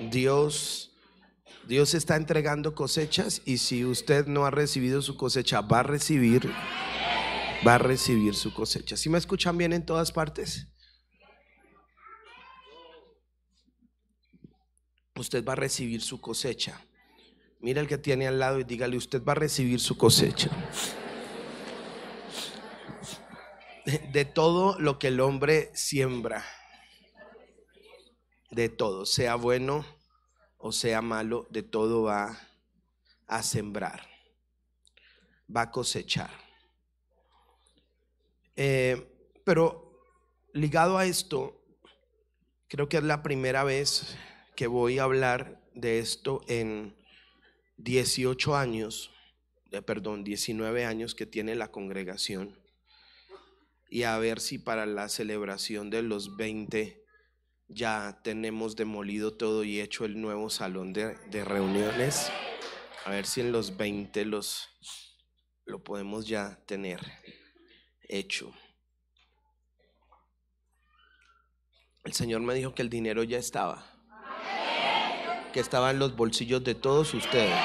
Dios, Dios está entregando cosechas y si usted no ha recibido su cosecha, va a recibir, va a recibir su cosecha. Si me escuchan bien en todas partes? Usted va a recibir su cosecha. Mira el que tiene al lado y dígale, usted va a recibir su cosecha. De todo lo que el hombre siembra de todo, sea bueno o sea malo, de todo va a sembrar, va a cosechar. Eh, pero ligado a esto, creo que es la primera vez que voy a hablar de esto en 18 años, eh, perdón, 19 años que tiene la congregación y a ver si para la celebración de los 20 ya tenemos demolido todo y hecho el nuevo salón de, reuniones. A ver si en los 20 los, lo podemos ya tener hecho. El Señor me dijo que el dinero ya estaba. Que estaba en los bolsillos de todos ustedes.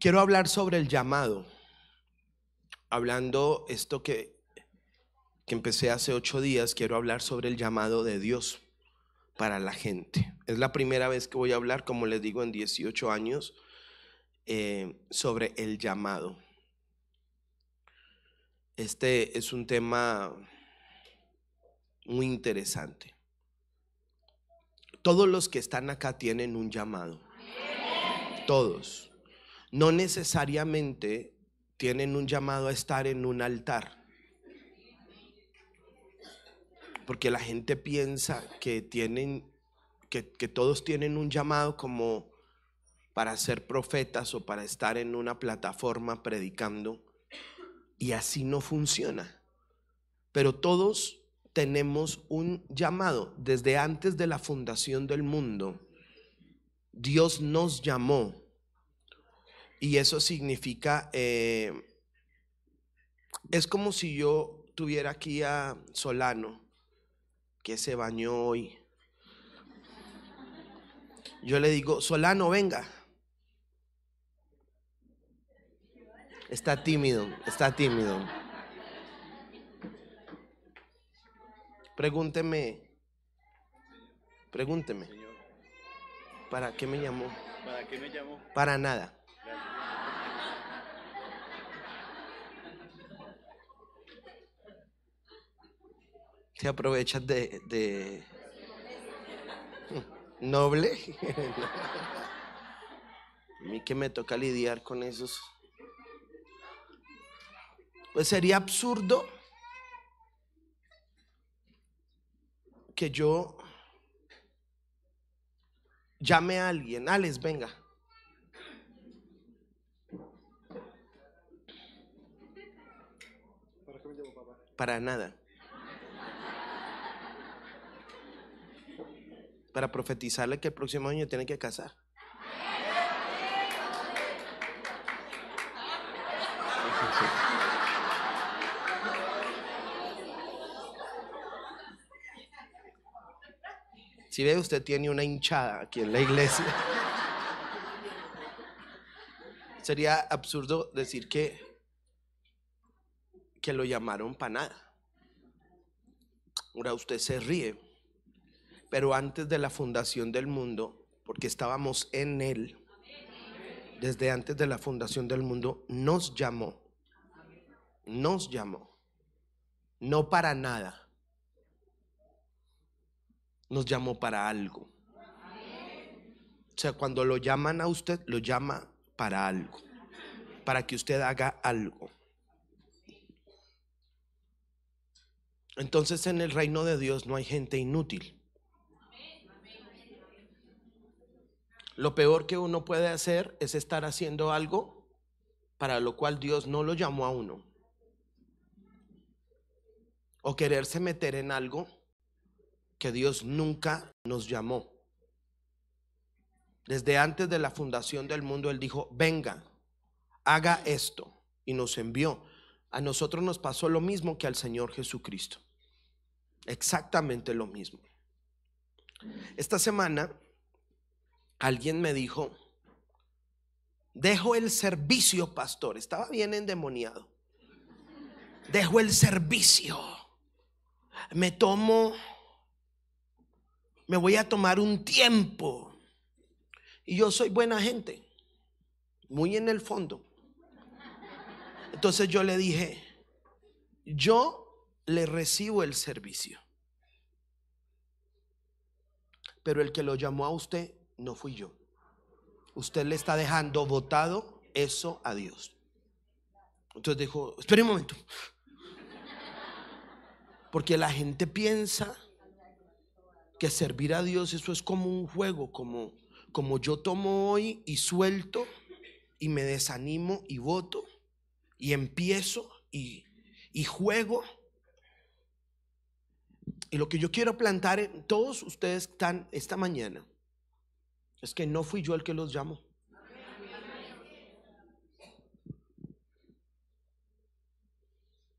Quiero hablar sobre el llamado, hablando esto que, que empecé hace ocho días, quiero hablar sobre el llamado de Dios para la gente. Es la primera vez que voy a hablar, como les digo, en 18 años, eh, sobre el llamado. Este es un tema muy interesante. Todos los que están acá tienen un llamado. Todos no necesariamente tienen un llamado a estar en un altar. Porque la gente piensa que todos tienen un llamado como para ser profetas o para estar en una plataforma predicando. Y así no funciona. Pero todos tenemos un llamado. Desde antes de la fundación del mundo, Dios nos llamó y eso significa, eh, es como si yo tuviera aquí a Solano, que se bañó hoy. Yo le digo, Solano, venga. Está tímido, está tímido. Pregúnteme, pregúnteme. ¿Para qué me llamó? ¿Para qué me llamó? Para nada. Te aprovechas de, noble. A mí que me toca lidiar con esos. Pues sería absurdo que yo llame a alguien. Alex, venga. Para nada. para profetizarle que el próximo año tiene que casar. Si ve, usted tiene una hinchada aquí en la iglesia. Sería absurdo decir que, que lo llamaron para nada. Ahora usted se ríe pero antes de la fundación del mundo, porque estábamos en Él, desde antes de la fundación del mundo, nos llamó. Nos llamó. No para nada. Nos llamó para algo. O sea, cuando lo llaman a usted, lo llama para algo. Para que usted haga algo. Entonces en el reino de Dios no hay gente inútil. Lo peor que uno puede hacer es estar haciendo algo para lo cual Dios no lo llamó a uno. O quererse meter en algo que Dios nunca nos llamó. Desde antes de la fundación del mundo, Él dijo, venga, haga esto. Y nos envió. A nosotros nos pasó lo mismo que al Señor Jesucristo. Exactamente lo mismo. Esta semana alguien me dijo, dejo el servicio, pastor, estaba bien endemoniado. Dejo el servicio. Me tomo, me voy a tomar un tiempo. Y yo soy buena gente, muy en el fondo. Entonces yo le dije, yo le recibo el servicio. Pero el que lo llamó a usted no fui yo. Usted le está dejando votado eso a Dios. Entonces dijo, espere un momento. Porque la gente piensa que servir a Dios eso es como un juego, como, como yo tomo hoy y suelto y me desanimo y voto y empiezo y, juego. Y lo que yo quiero plantar todos ustedes están esta mañana es que no fui yo el que los llamó.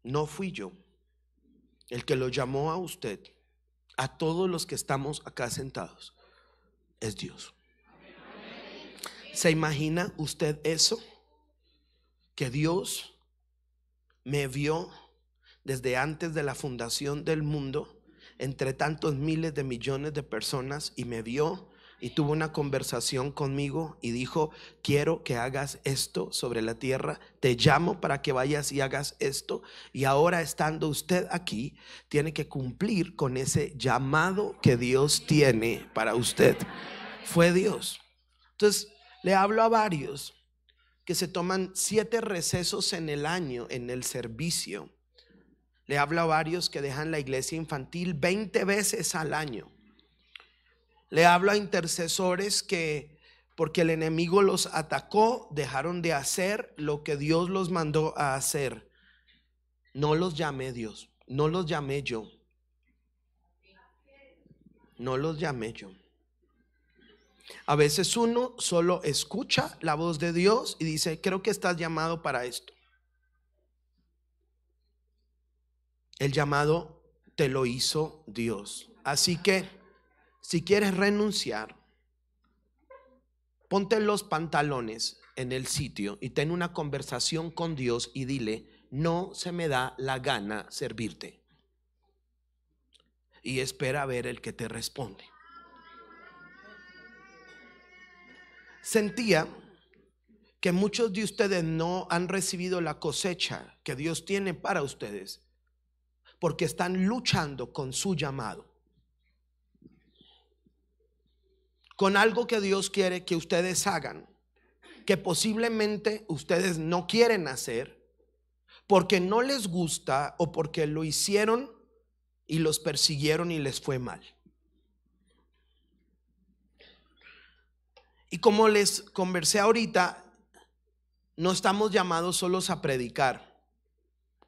No fui yo el que lo llamó a usted, a todos los que estamos acá sentados, es Dios. ¿Se imagina usted eso? Que Dios me vio desde antes de la fundación del mundo, entre tantos miles de millones de personas, y me vio y tuvo una conversación conmigo y dijo, quiero que hagas esto sobre la tierra, te llamo para que vayas y hagas esto. Y ahora estando usted aquí, tiene que cumplir con ese llamado que Dios tiene para usted. Fue Dios. Entonces, le hablo a varios que se toman siete recesos en el año en el servicio. Le hablo a varios que dejan la iglesia infantil 20 veces al año. Le hablo a intercesores que porque el enemigo los atacó, dejaron de hacer lo que Dios los mandó a hacer. No los llamé Dios, no los llamé yo. No los llamé yo. A veces uno solo escucha la voz de Dios y dice, creo que estás llamado para esto. El llamado te lo hizo Dios. Así que si quieres renunciar, ponte los pantalones en el sitio y ten una conversación con Dios y dile, no se me da la gana servirte. Y espera a ver el que te responde. Sentía que muchos de ustedes no han recibido la cosecha que Dios tiene para ustedes porque están luchando con su llamado. con algo que Dios quiere que ustedes hagan, que posiblemente ustedes no quieren hacer, porque no les gusta o porque lo hicieron y los persiguieron y les fue mal. Y como les conversé ahorita, no estamos llamados solos a predicar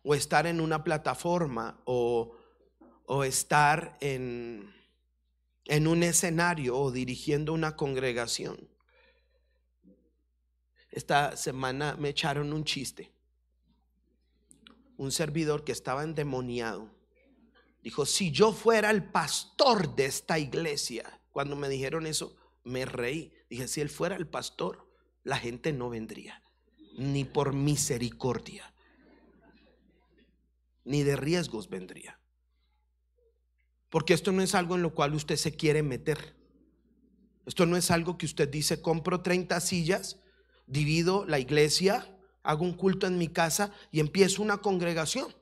o estar en una plataforma o, o estar en en un escenario o dirigiendo una congregación. Esta semana me echaron un chiste. Un servidor que estaba endemoniado dijo, si yo fuera el pastor de esta iglesia, cuando me dijeron eso, me reí. Dije, si él fuera el pastor, la gente no vendría, ni por misericordia, ni de riesgos vendría. Porque esto no es algo en lo cual usted se quiere meter. Esto no es algo que usted dice, compro 30 sillas, divido la iglesia, hago un culto en mi casa y empiezo una congregación.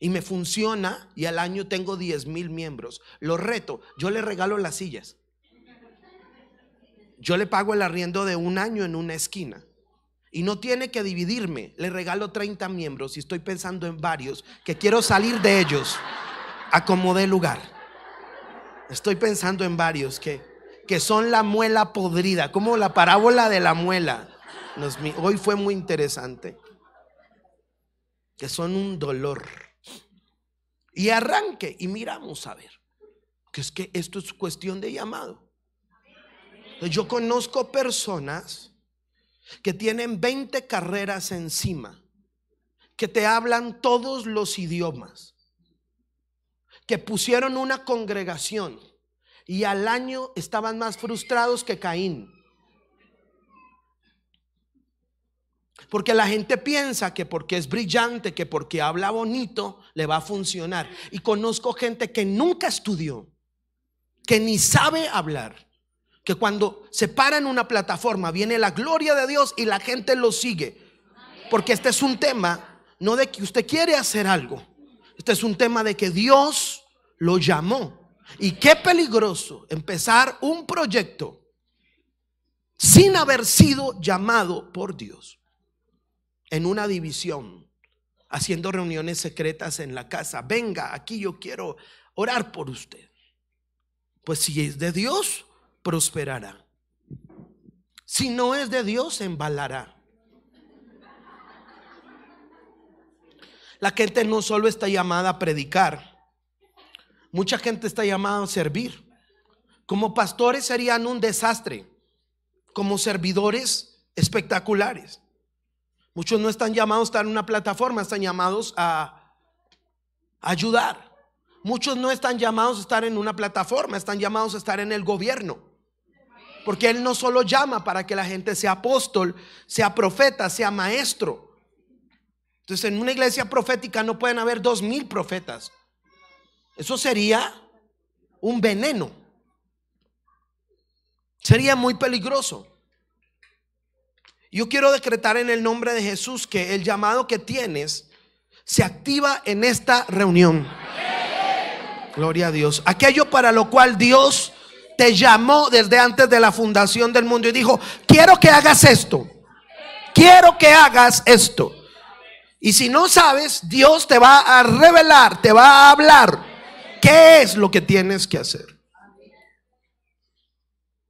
Y me funciona y al año tengo 10 mil miembros. Lo reto, yo le regalo las sillas. Yo le pago el arriendo de un año en una esquina. Y no tiene que dividirme. Le regalo 30 miembros y estoy pensando en varios que quiero salir de ellos acomodé lugar. Estoy pensando en varios que, que son la muela podrida, como la parábola de la muela. Nos, hoy fue muy interesante. Que son un dolor. Y arranque y miramos a ver. Que es que esto es cuestión de llamado. Yo conozco personas que tienen 20 carreras encima, que te hablan todos los idiomas, pusieron una congregación y al año estaban más frustrados que Caín. Porque la gente piensa que porque es brillante, que porque habla bonito, le va a funcionar. Y conozco gente que nunca estudió, que ni sabe hablar, que cuando se para en una plataforma viene la gloria de Dios y la gente lo sigue. Porque este es un tema, no de que usted quiere hacer algo, este es un tema de que Dios lo llamó. Y qué peligroso empezar un proyecto sin haber sido llamado por Dios en una división, haciendo reuniones secretas en la casa. Venga, aquí yo quiero orar por usted. Pues si es de Dios, prosperará. Si no es de Dios, embalará. La gente no solo está llamada a predicar, Mucha gente está llamada a servir. Como pastores serían un desastre. Como servidores espectaculares. Muchos no están llamados a estar en una plataforma, están llamados a ayudar. Muchos no están llamados a estar en una plataforma, están llamados a estar en el gobierno. Porque Él no solo llama para que la gente sea apóstol, sea profeta, sea maestro. Entonces en una iglesia profética no pueden haber dos mil profetas. Eso sería un veneno. Sería muy peligroso. Yo quiero decretar en el nombre de Jesús que el llamado que tienes se activa en esta reunión. Gloria a Dios. Aquello para lo cual Dios te llamó desde antes de la fundación del mundo y dijo, quiero que hagas esto. Quiero que hagas esto. Y si no sabes, Dios te va a revelar, te va a hablar qué es lo que tienes que hacer.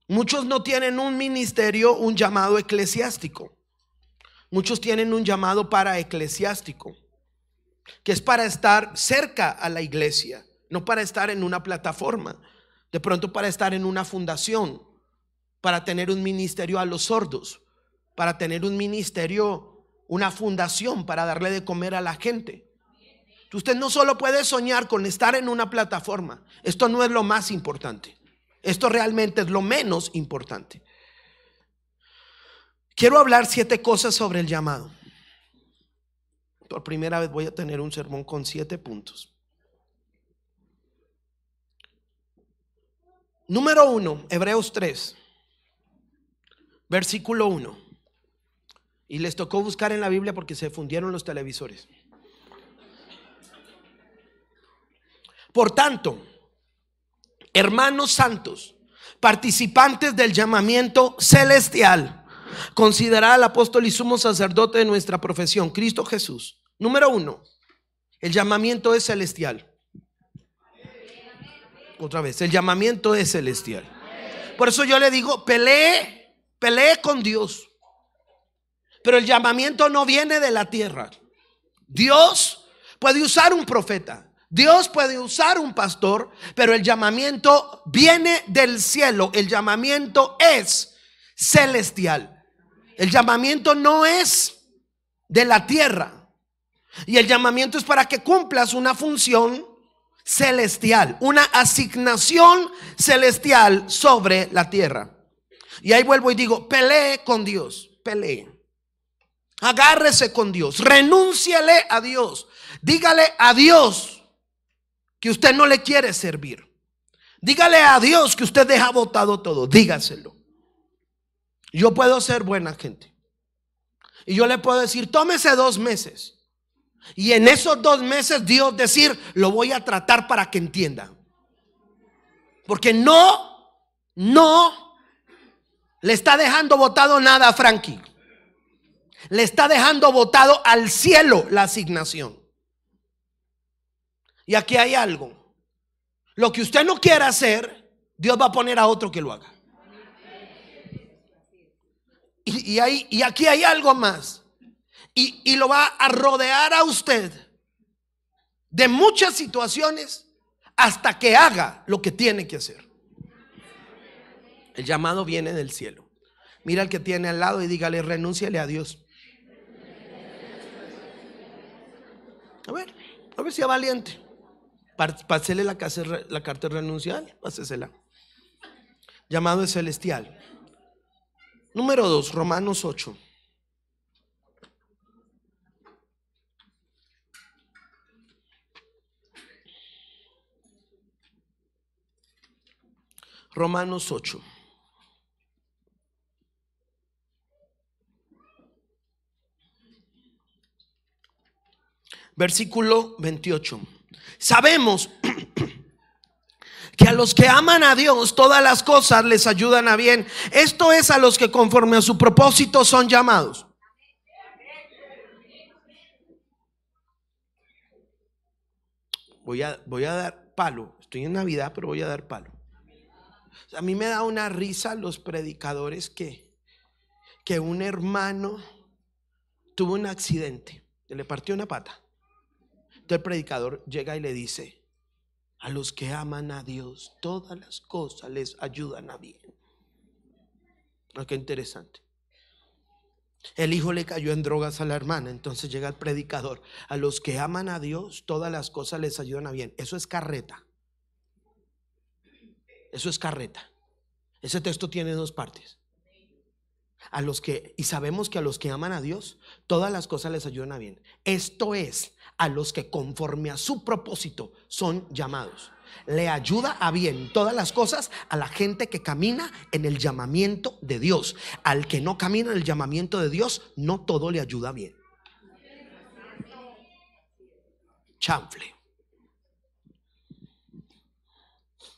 Muchos no tienen un ministerio, un llamado eclesiástico. Muchos tienen un llamado para eclesiástico, que es para estar cerca a la iglesia, no para estar en una plataforma, de pronto para estar en una fundación, para tener un ministerio a los sordos, para tener un ministerio, una fundación para darle de comer a la gente. Usted no solo puede soñar con estar en una plataforma. Esto no es lo más importante. Esto realmente es lo menos importante. Quiero hablar siete cosas sobre el llamado. Por primera vez voy a tener un sermón con siete puntos. Número uno, Hebreos 3, versículo 1. Y les tocó buscar en la Biblia porque se fundieron los televisores. Por tanto, hermanos santos, participantes del llamamiento celestial, considera al apóstol y sumo sacerdote de nuestra profesión, Cristo Jesús. Número uno, el llamamiento es celestial. Otra vez, el llamamiento es celestial. Por eso yo le digo, pelee, pelee con Dios. Pero el llamamiento no viene de la tierra. Dios puede usar un profeta. Dios puede usar un pastor, pero el llamamiento viene del cielo. El llamamiento es celestial. El llamamiento no es de la tierra. Y el llamamiento es para que cumplas una función celestial, una asignación celestial sobre la tierra. Y ahí vuelvo y digo, pelee con Dios, pelee. Agárrese con Dios, renúnciale a Dios, dígale Dios que usted no le quiere servir. Dígale a Dios que usted deja votado todo. Dígaselo. Yo puedo ser buena gente. Y yo le puedo decir, tómese dos meses. Y en esos dos meses Dios decir, lo voy a tratar para que entienda. Porque no, no le está dejando votado nada a Frankie. Le está dejando votado al cielo la asignación. Y aquí hay algo. Lo que usted no quiera hacer, Dios va a poner a otro que lo haga. Y, aquí hay algo más. Y, y lo va a rodear a usted de muchas situaciones hasta que haga lo que tiene que hacer. El llamado viene del cielo. Mira al que tiene al lado y dígale, renúnciale a Dios. A ver, a ver si es valiente. Pásele la, la carta de renuncia, pásesela. Llamado es celestial. Número 2, Romanos 8. Romanos 8. Versículo 28. Sabemos que a los que aman a Dios todas las cosas les ayudan a bien. Esto es a los que conforme a su propósito son llamados. Voy a, voy a dar palo. Estoy en Navidad, pero voy a dar palo. A mí me da una risa los predicadores que, que un hermano tuvo un accidente, le partió una pata el predicador llega y le dice, a los que aman a Dios, todas las cosas les ayudan a bien. Ah, qué interesante. El hijo le cayó en drogas a la hermana, entonces llega el predicador. A los que aman a Dios, todas las cosas les ayudan a bien. Eso es carreta. Eso es carreta. Ese texto tiene dos partes. A los que, y sabemos que a los que aman a Dios, todas las cosas les ayudan a bien. Esto es, a los que conforme a su propósito son llamados. Le ayuda a bien todas las cosas a la gente que camina en el llamamiento de Dios. Al que no camina en el llamamiento de Dios, no todo le ayuda bien. Chanfle.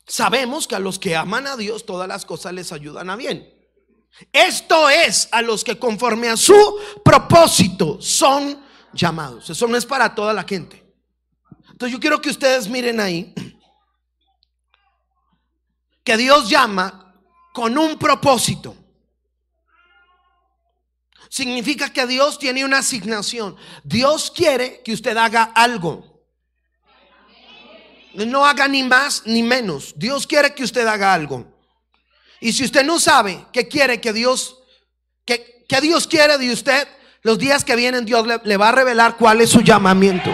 Sabemos que a los que aman a Dios todas las cosas les ayudan a bien. Esto es a los que conforme a su propósito son llamados. Eso no es para toda la gente. Entonces yo quiero que ustedes miren ahí que Dios llama con un propósito. Significa que Dios tiene una asignación. Dios quiere que usted haga algo. No haga ni más ni menos. Dios quiere que usted haga algo. Y si usted no sabe qué quiere que Dios, que, que Dios quiere de usted, los días que vienen Dios le, va a revelar cuál es su llamamiento.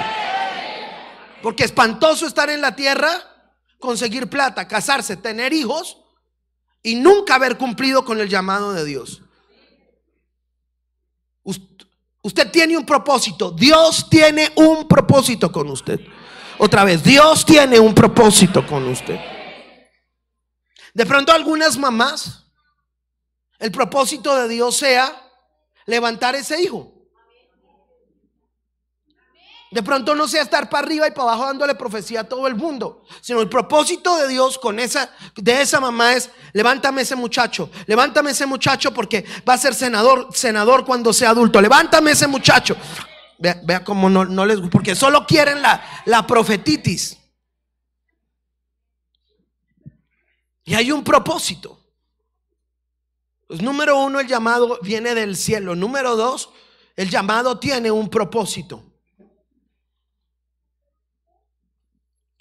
Porque espantoso estar en la tierra, conseguir plata, casarse, tener hijos y nunca haber cumplido con el llamado de Dios. usted tiene un propósito. Dios tiene un propósito con usted. Otra vez, Dios tiene un propósito con usted. De pronto algunas mamás, el propósito de Dios sea levantar ese hijo. De pronto no sea estar para arriba y para abajo dándole profecía a todo el mundo, sino el propósito de Dios con esa de esa mamá es levántame ese muchacho, levántame ese muchacho porque va a ser senador, senador cuando sea adulto, levántame ese muchacho. Vea, como no, les gusta, porque solo quieren la, la profetitis. Y hay un propósito. Pues, número uno, el llamado viene del cielo. Número dos, el llamado tiene un propósito.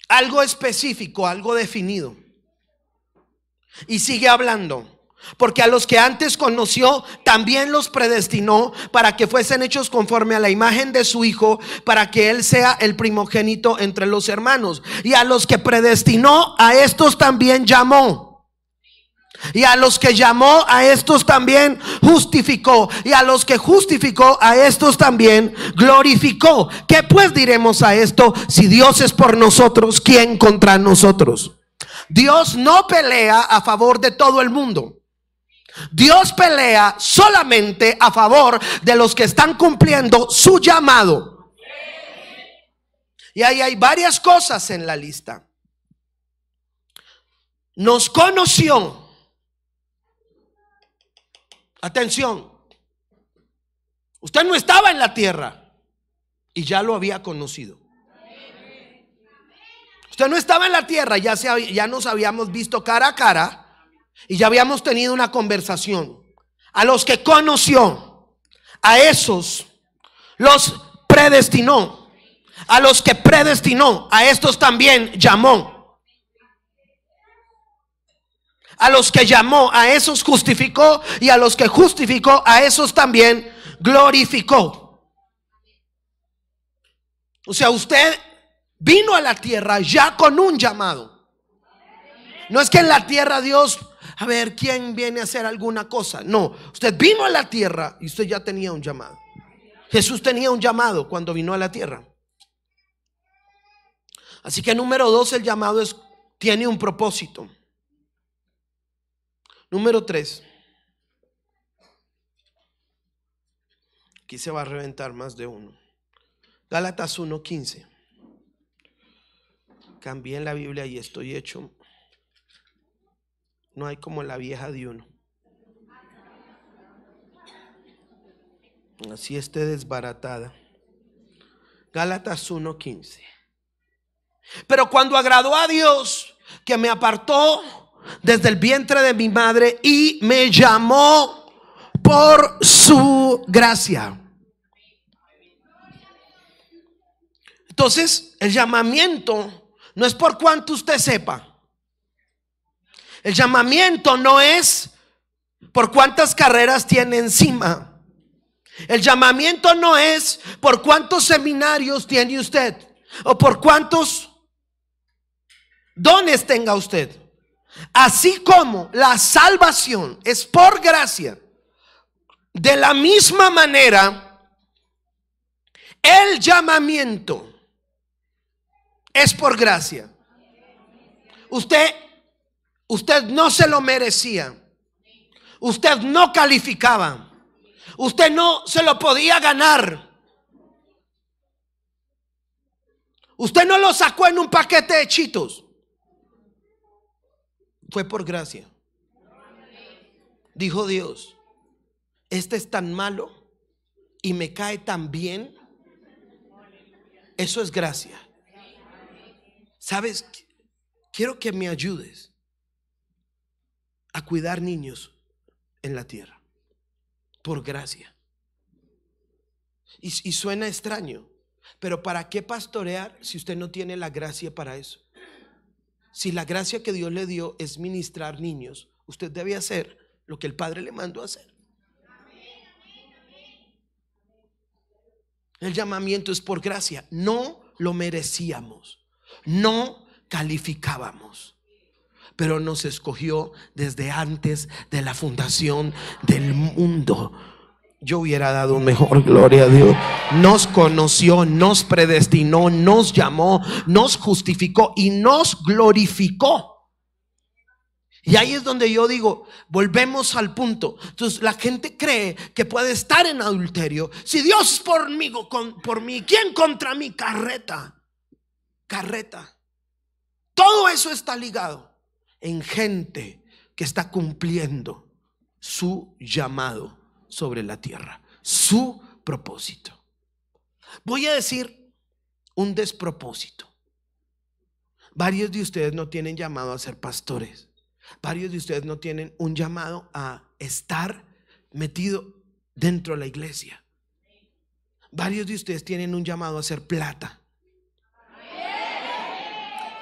Algo específico, algo definido. Y sigue hablando. Porque a los que antes conoció, también los predestinó para que fuesen hechos conforme a la imagen de su Hijo, para que Él sea el primogénito entre los hermanos. Y a los que predestinó, a estos también llamó. Y a los que llamó, a estos también justificó. Y a los que justificó, a estos también glorificó. ¿Qué pues diremos a esto? Si Dios es por nosotros, ¿quién contra nosotros? Dios no pelea a favor de todo el mundo. Dios pelea solamente a favor de los que están cumpliendo su llamado. Y ahí hay varias cosas en la lista. Nos conoció Atención, usted no estaba en la tierra y ya lo había conocido. Usted no estaba en la tierra, ya, ya nos habíamos visto cara a cara y ya habíamos tenido una conversación. A los que conoció, a esos los predestinó. A los que predestinó, a estos también llamó. A los que llamó, a esos justificó y a los que justificó, a esos también glorificó. O sea, usted vino a la tierra ya con un llamado. No es que en la tierra Dios, a ver, ¿quién viene a hacer alguna cosa? No, usted vino a la tierra y usted ya tenía un llamado. Jesús tenía un llamado cuando vino a la tierra. Así que número dos, el llamado es, tiene un propósito. Número tres. Aquí se va a reventar más de uno. Gálatas 1.15. Cambié en la Biblia y estoy hecho. No hay como la vieja de uno. Así esté desbaratada. Gálatas 1.15. Pero cuando agradó a Dios, que me apartó desde el vientre de mi madre y me llamó por su gracia. Entonces, el llamamiento no es por cuanto usted sepa. El llamamiento no es por cuántas carreras tiene encima. El llamamiento no es por cuántos seminarios tiene usted o por cuántos dones tenga usted. Así como la salvación es por gracia, de la misma manera el llamamiento es por gracia. Usted usted no se lo merecía. Usted no calificaba. Usted no se lo podía ganar. Usted no lo sacó en un paquete de chitos fue por gracia. Dijo Dios, este es tan malo y me cae tan bien. Eso es gracia. ¿Sabes? Quiero que me ayudes a cuidar niños en la tierra por gracia. Y, y suena extraño, pero ¿para qué pastorear si usted no tiene la gracia para eso? Si la gracia que Dios le dio es ministrar niños, usted debe hacer lo que el Padre le mandó hacer. El llamamiento es por gracia. No lo merecíamos. No calificábamos. Pero nos escogió desde antes de la fundación del mundo yo hubiera dado mejor, gloria a Dios. Nos conoció, nos predestinó, nos llamó, nos justificó y nos glorificó. Y ahí es donde yo digo, volvemos al punto. Entonces la gente cree que puede estar en adulterio. Si Dios es por mí, por mí ¿quién contra mí? Carreta, carreta. Todo eso está ligado en gente que está cumpliendo su llamado sobre la tierra, su propósito. Voy a decir un despropósito. Varios de ustedes no tienen llamado a ser pastores. Varios de ustedes no tienen un llamado a estar metido dentro de la iglesia. Varios de ustedes tienen un llamado a ser plata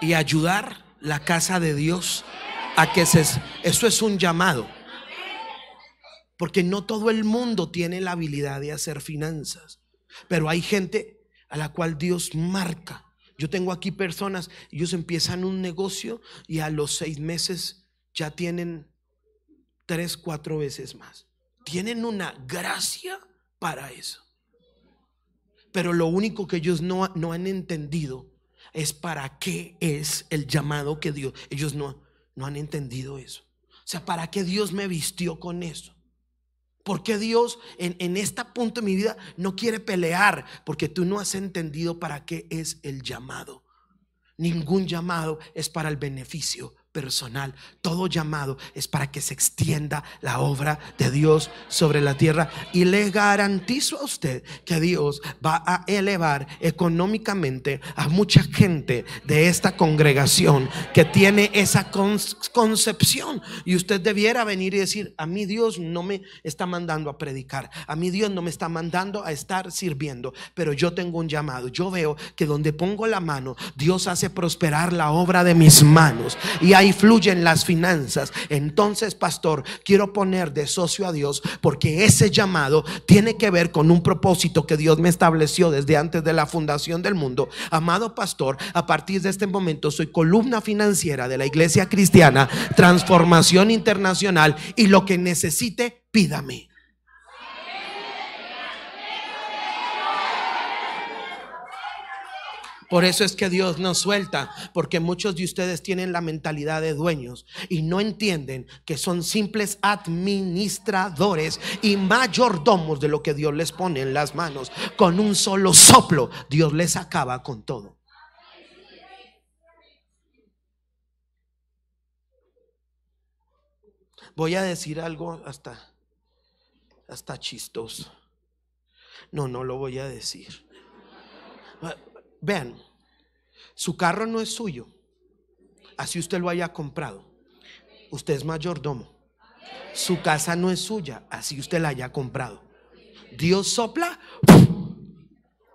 y ayudar la casa de Dios a que se... Eso es un llamado. Porque no todo el mundo tiene la habilidad de hacer finanzas. Pero hay gente a la cual Dios marca. Yo tengo aquí personas, ellos empiezan un negocio y a los seis meses ya tienen tres, cuatro veces más. Tienen una gracia para eso. Pero lo único que ellos no, no han entendido es para qué es el llamado que Dios. Ellos no, no han entendido eso. O sea, ¿para qué Dios me vistió con eso? ¿Por qué Dios en, en este punto de mi vida no quiere pelear? Porque tú no has entendido para qué es el llamado. Ningún llamado es para el beneficio personal, todo llamado es para que se extienda la obra de Dios sobre la tierra. Y le garantizo a usted que Dios va a elevar económicamente a mucha gente de esta congregación que tiene esa concepción. Y usted debiera venir y decir, a mí Dios no me está mandando a predicar, a mí Dios no me está mandando a estar sirviendo, pero yo tengo un llamado. Yo veo que donde pongo la mano, Dios hace prosperar la obra de mis manos. Y hay fluyen las finanzas. Entonces, pastor, quiero poner de socio a Dios porque ese llamado tiene que ver con un propósito que Dios me estableció desde antes de la fundación del mundo. Amado pastor, a partir de este momento soy columna financiera de la Iglesia Cristiana, Transformación Internacional y lo que necesite, pídame. Por eso es que Dios nos suelta, porque muchos de ustedes tienen la mentalidad de dueños y no entienden que son simples administradores y mayordomos de lo que Dios les pone en las manos. Con un solo soplo, Dios les acaba con todo. Voy a decir algo hasta, hasta chistoso. No, no lo voy a decir Vean, su carro no es suyo, así usted lo haya comprado. Usted es mayordomo. Su casa no es suya, así usted la haya comprado. Dios sopla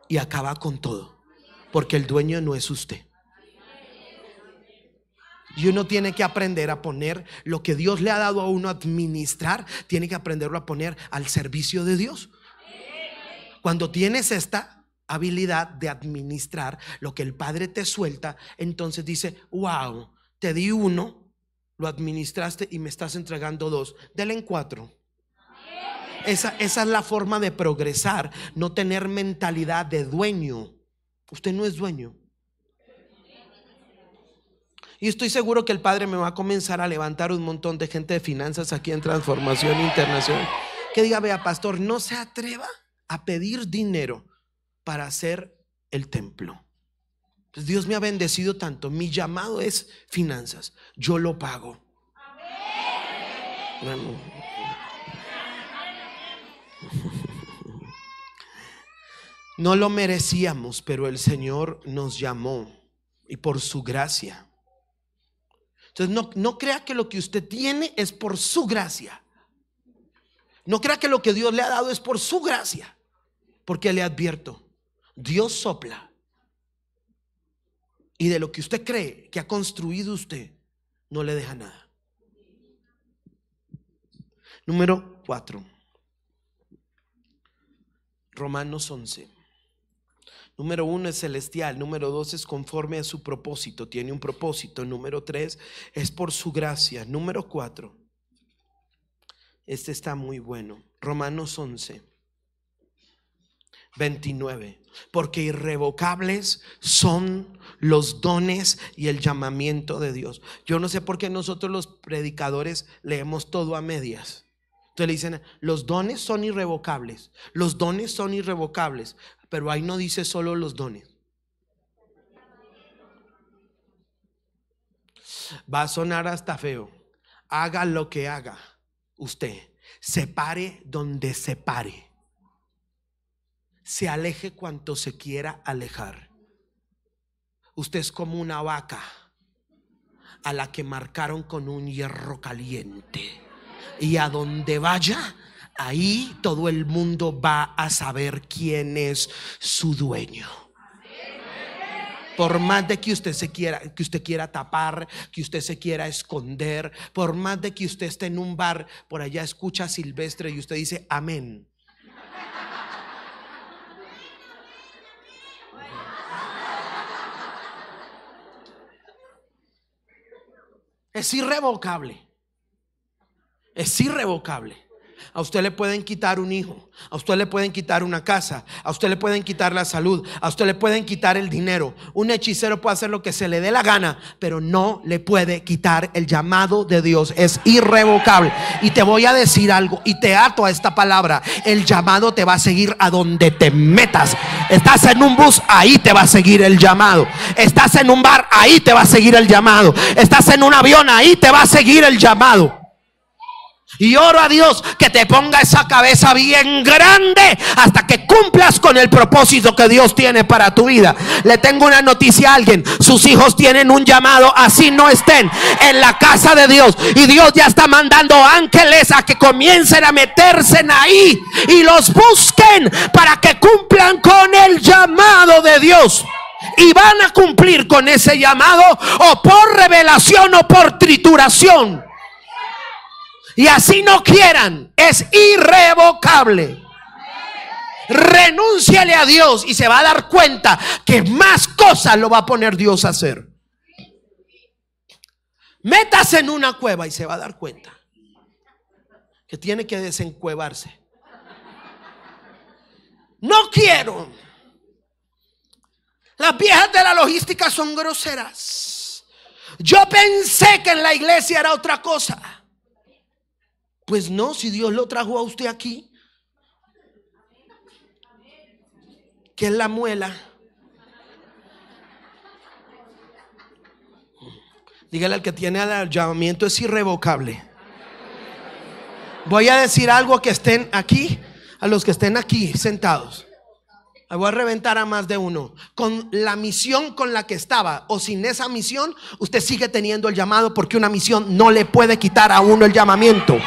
y acaba con todo, porque el dueño no es usted. Y uno tiene que aprender a poner lo que Dios le ha dado a uno a administrar, tiene que aprenderlo a poner al servicio de Dios. Cuando tienes esta, habilidad de administrar lo que el Padre te suelta, entonces dice, wow, te di uno, lo administraste y me estás entregando dos. Dele en cuatro. Esa, esa es la forma de progresar, no tener mentalidad de dueño. Usted no es dueño. Y estoy seguro que el Padre me va a comenzar a levantar un montón de gente de finanzas aquí en Transformación Internacional. Que diga, vea, pastor, no se atreva a pedir dinero para hacer el templo. Dios me ha bendecido tanto. Mi llamado es finanzas. Yo lo pago. No lo merecíamos, pero el Señor nos llamó y por su gracia. Entonces, no, no crea que lo que usted tiene es por su gracia. No crea que lo que Dios le ha dado es por su gracia, porque le advierto, Dios sopla. Y de lo que usted cree que ha construido usted, no le deja nada. Número 4. Romanos 11. Número uno es celestial, número dos es conforme a su propósito, tiene un propósito. Número tres es por su gracia. Número cuatro, este está muy bueno, Romanos 11. 29. Porque irrevocables son los dones y el llamamiento de Dios. Yo no sé por qué nosotros los predicadores leemos todo a medias. Entonces le dicen, los dones son irrevocables, los dones son irrevocables, pero ahí no dice solo los dones. Va a sonar hasta feo. Haga lo que haga usted. separe donde se pare se aleje cuanto se quiera alejar. Usted es como una vaca a la que marcaron con un hierro caliente. Y a donde vaya, ahí todo el mundo va a saber quién es su dueño. Por más de que usted se quiera, que usted quiera tapar, que usted se quiera esconder, por más de que usted esté en un bar, por allá escucha Silvestre y usted dice amén. Es irrevocable. Es irrevocable. A usted le pueden quitar un hijo, a usted le pueden quitar una casa, a usted le pueden quitar la salud, a usted le pueden quitar el dinero. Un hechicero puede hacer lo que se le dé la gana, pero no le puede quitar el llamado de Dios. Es irrevocable. Y te voy a decir algo, y te ato a esta palabra. El llamado te va a seguir a donde te metas. Estás en un bus, ahí te va a seguir el llamado. Estás en un bar, ahí te va a seguir el llamado. Estás en un avión, ahí te va a seguir el llamado. Y oro a Dios que te ponga esa cabeza bien grande hasta que cumplas con el propósito que Dios tiene para tu vida. Le tengo una noticia a alguien. Sus hijos tienen un llamado, así no estén, en la casa de Dios. Y Dios ya está mandando ángeles a que comiencen a meterse en ahí y los busquen para que cumplan con el llamado de Dios y van a cumplir con ese llamado o por revelación o por trituración y así no quieran, es irrevocable. Renúnciale a Dios y se va a dar cuenta que más cosas lo va a poner Dios a hacer. Métase en una cueva y se va a dar cuenta que tiene que desencuevarse. No quiero. Las viejas de la logística son groseras. Yo pensé que en la iglesia era otra cosa. Pues no, si Dios lo trajo a usted aquí, que es la muela. Dígale al que tiene el llamamiento es irrevocable. Voy a decir algo que estén aquí, a los que estén aquí sentados. Voy a reventar a más de uno. Con la misión con la que estaba o sin esa misión, usted sigue teniendo el llamado porque una misión no le puede quitar a uno el llamamiento.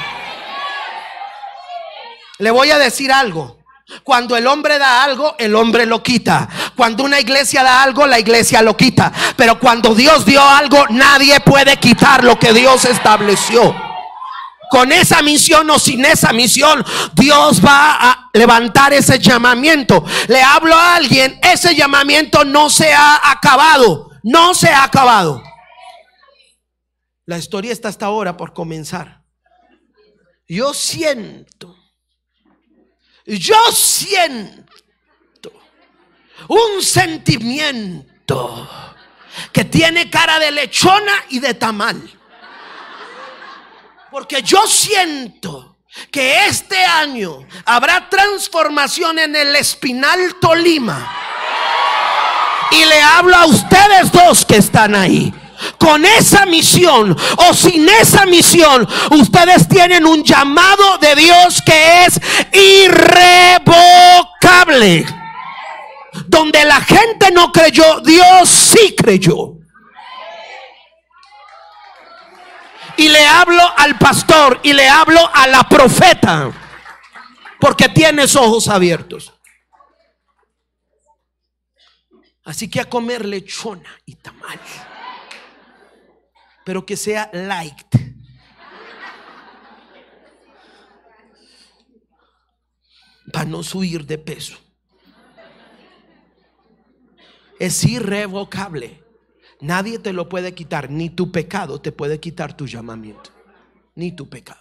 Le voy a decir algo. Cuando el hombre da algo, el hombre lo quita. Cuando una iglesia da algo, la iglesia lo quita. Pero cuando Dios dio algo, nadie puede quitar lo que Dios estableció. Con esa misión o sin esa misión, Dios va a levantar ese llamamiento. Le hablo a alguien, ese llamamiento no se ha acabado. No se ha acabado. La historia está hasta ahora por comenzar. Yo siento yo siento un sentimiento que tiene cara de lechona y de tamal. Porque yo siento que este año habrá transformación en el Espinal Tolima. Y le hablo a ustedes dos que están ahí con esa misión o sin esa misión, ustedes tienen un llamado de Dios que es irrevocable. Donde la gente no creyó, Dios sí creyó. Y le hablo al pastor y le hablo a la profeta, porque tienes ojos abiertos. Así que a comer lechona y tamales pero que sea liked. Para no subir de peso. Es irrevocable. Nadie te lo puede quitar, ni tu pecado te puede quitar tu llamamiento, ni tu pecado.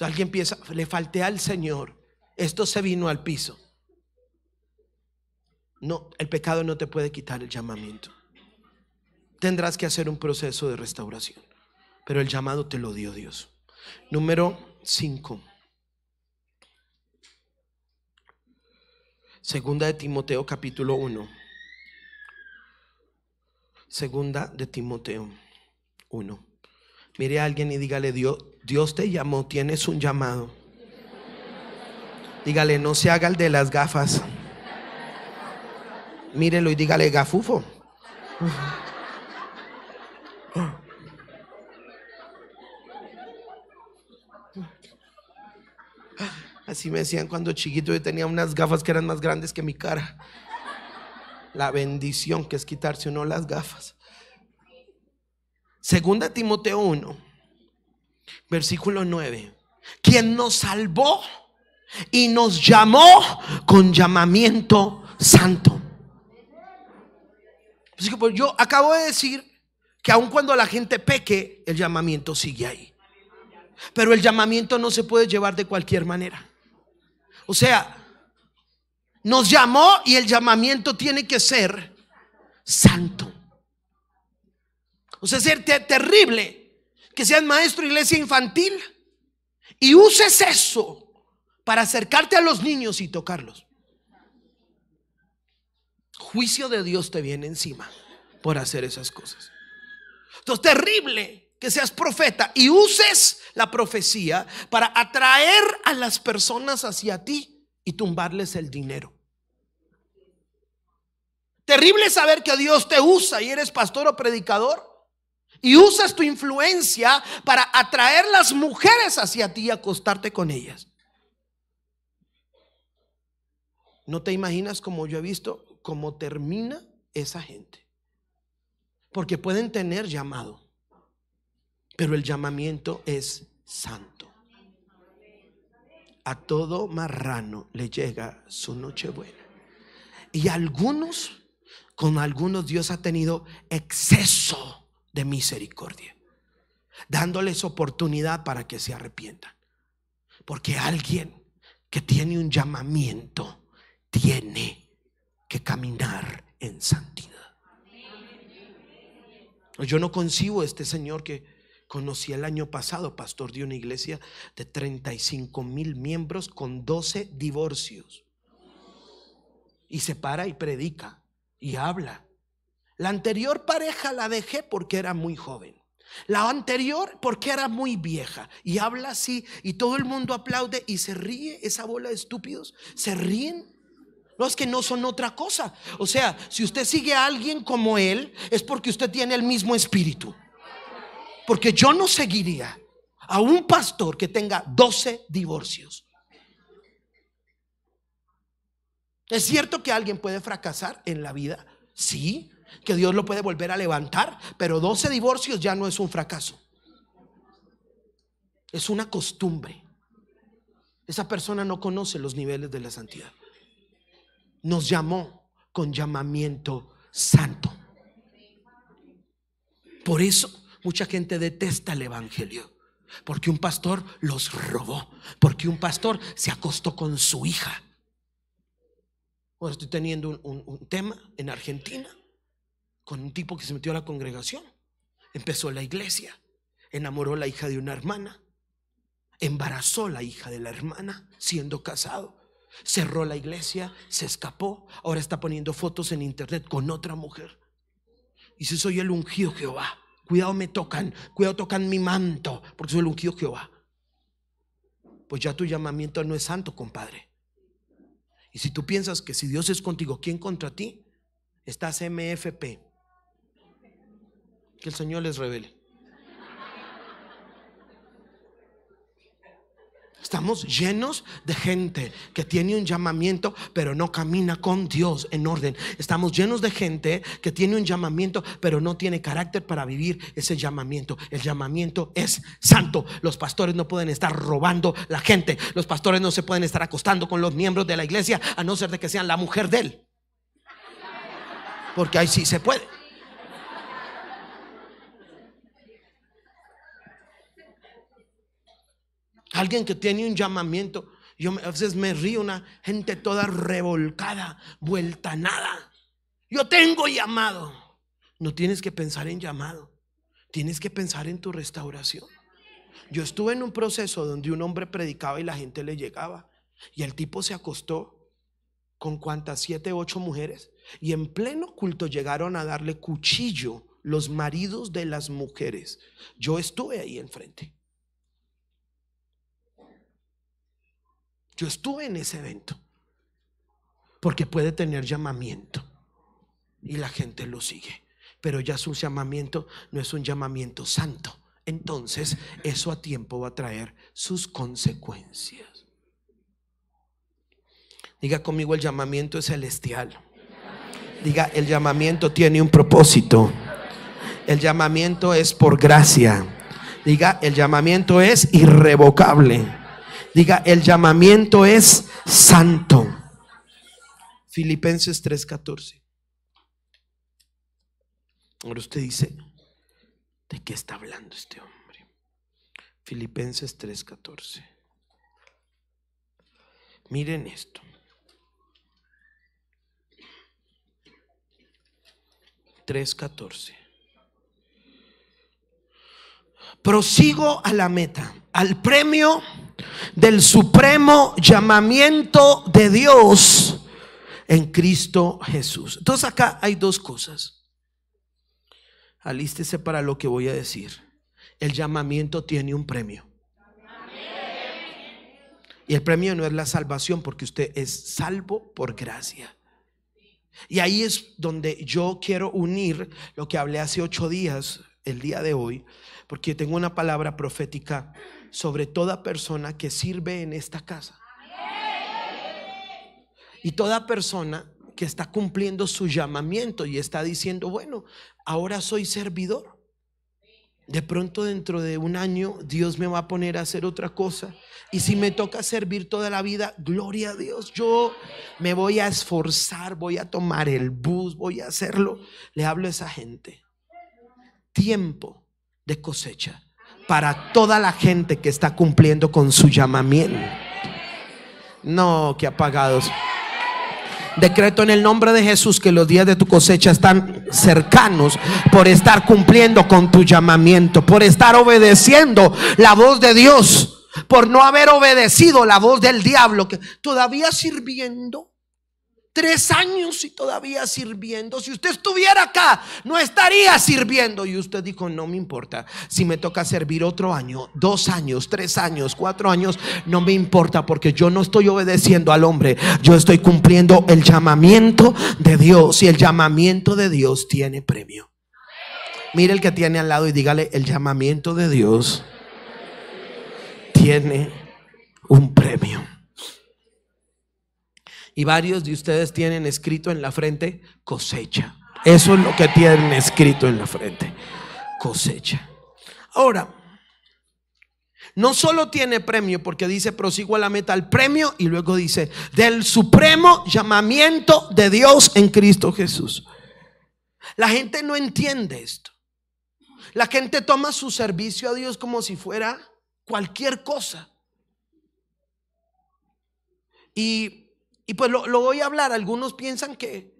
alguien piensa, le falté al Señor, esto se vino al piso. No, el pecado no te puede quitar el llamamiento tendrás que hacer un proceso de restauración. Pero el llamado te lo dio Dios. Número 5. Segunda de Timoteo capítulo 1. Segunda de Timoteo 1. Mire a alguien y dígale, Dios, Dios te llamó, tienes un llamado. Dígale, no se haga el de las gafas. Mírelo y dígale, gafufo. Así me decían cuando chiquito yo tenía unas gafas que eran más grandes que mi cara. La bendición que es quitarse uno las gafas. Segunda Timoteo 1, versículo 9. Quien nos salvó y nos llamó con llamamiento santo. Pues, yo acabo de decir que aun cuando la gente peque, el llamamiento sigue ahí. Pero el llamamiento no se puede llevar de cualquier manera. O sea, nos llamó y el llamamiento tiene que ser santo. O sea, ser terrible que seas maestro de iglesia infantil y uses eso para acercarte a los niños y tocarlos. Juicio de Dios te viene encima por hacer esas cosas. Entonces, terrible que seas profeta y uses la profecía para atraer a las personas hacia ti y tumbarles el dinero. Terrible saber que Dios te usa y eres pastor o predicador y usas tu influencia para atraer las mujeres hacia ti y acostarte con ellas. No te imaginas como yo he visto cómo termina esa gente. Porque pueden tener llamado. Pero el llamamiento es santo. A todo marrano le llega su nochebuena. Y algunos, con algunos Dios ha tenido exceso de misericordia, dándoles oportunidad para que se arrepientan. Porque alguien que tiene un llamamiento tiene que caminar en santidad. Yo no concibo a este Señor que Conocí el año pasado, pastor de una iglesia de 35 mil miembros con 12 divorcios. Y se para y predica y habla. La anterior pareja la dejé porque era muy joven. La anterior porque era muy vieja y habla así y todo el mundo aplaude y se ríe, esa bola de estúpidos, se ríen. No es que no son otra cosa. O sea, si usted sigue a alguien como él, es porque usted tiene el mismo espíritu. Porque yo no seguiría a un pastor que tenga 12 divorcios. ¿Es cierto que alguien puede fracasar en la vida? Sí, que Dios lo puede volver a levantar, pero 12 divorcios ya no es un fracaso. Es una costumbre. Esa persona no conoce los niveles de la santidad. Nos llamó con llamamiento santo. Por eso mucha gente detesta el Evangelio. Porque un pastor los robó. Porque un pastor se acostó con su hija. Ahora estoy teniendo un, tema en Argentina con un tipo que se metió a la congregación. Empezó la iglesia. Enamoró a la hija de una hermana. Embarazó a la hija de la hermana siendo casado. Cerró la iglesia, se escapó. Ahora está poniendo fotos en internet con otra mujer. Y si soy el ungido Jehová cuidado me tocan, cuidado tocan mi manto, porque soy el ungido Jehová. Pues ya tu llamamiento no es santo, compadre. Y si tú piensas que si Dios es contigo, ¿quién contra ti? Estás MFP. Que el Señor les revele. Estamos llenos de gente que tiene un llamamiento, pero no camina con Dios en orden. Estamos llenos de gente que tiene un llamamiento, pero no tiene carácter para vivir ese llamamiento. El llamamiento es santo. Los pastores no pueden estar robando la gente. Los pastores no se pueden estar acostando con los miembros de la iglesia, a no ser de que sean la mujer de él. Porque ahí sí se puede. Alguien que tiene un llamamiento. Yo a veces me río, una gente toda revolcada, vuelta nada. Yo tengo llamado. No tienes que pensar en llamado. Tienes que pensar en tu restauración. Yo estuve en un proceso donde un hombre predicaba y la gente le llegaba. Y el tipo se acostó con cuantas siete, ocho mujeres. Y en pleno culto llegaron a darle cuchillo los maridos de las mujeres. Yo estuve ahí enfrente. Yo estuve en ese evento. Porque puede tener llamamiento. Y la gente lo sigue. Pero ya su llamamiento no es un llamamiento santo. Entonces, eso a tiempo va a traer sus consecuencias. Diga conmigo, el llamamiento es celestial. Diga, el llamamiento tiene un propósito. El llamamiento es por gracia. Diga, el llamamiento es irrevocable. Diga, el llamamiento es santo. Filipenses 3:14. Ahora usted dice, ¿de qué está hablando este hombre? Filipenses 3:14. Miren esto. Tres catorce prosigo a la meta, al premio del supremo llamamiento de Dios en Cristo Jesús. Entonces acá hay dos cosas. Alístese para lo que voy a decir. El llamamiento tiene un premio. Y el premio no es la salvación porque usted es salvo por gracia. Y ahí es donde yo quiero unir lo que hablé hace ocho días, el día de hoy, porque tengo una palabra profética sobre toda persona que sirve en esta casa. Y toda persona que está cumpliendo su llamamiento y está diciendo, bueno, ahora soy servidor. De pronto dentro de un año Dios me va a poner a hacer otra cosa. Y si me toca servir toda la vida, gloria a Dios, yo me voy a esforzar, voy a tomar el bus, voy a hacerlo. Le hablo a esa gente. Tiempo de cosecha para toda la gente que está cumpliendo con su llamamiento. No, que apagados. Decreto en el nombre de Jesús que los días de tu cosecha están cercanos por estar cumpliendo con tu llamamiento, por estar obedeciendo la voz de Dios, por no haber obedecido la voz del diablo, que todavía sirviendo Tres años y todavía sirviendo. Si usted estuviera acá, no estaría sirviendo. Y usted dijo, no me importa. Si me toca servir otro año, dos años, tres años, cuatro años, no me importa porque yo no estoy obedeciendo al hombre. Yo estoy cumpliendo el llamamiento de Dios. Y el llamamiento de Dios tiene premio. Mire el que tiene al lado y dígale, el llamamiento de Dios tiene un premio y varios de ustedes tienen escrito en la frente cosecha. Eso es lo que tienen escrito en la frente, cosecha. Ahora, no solo tiene premio, porque dice, prosigo a la meta al premio y luego dice, del supremo llamamiento de Dios en Cristo Jesús. La gente no entiende esto. La gente toma su servicio a Dios como si fuera cualquier cosa. Y y pues lo, voy a hablar. Algunos piensan que,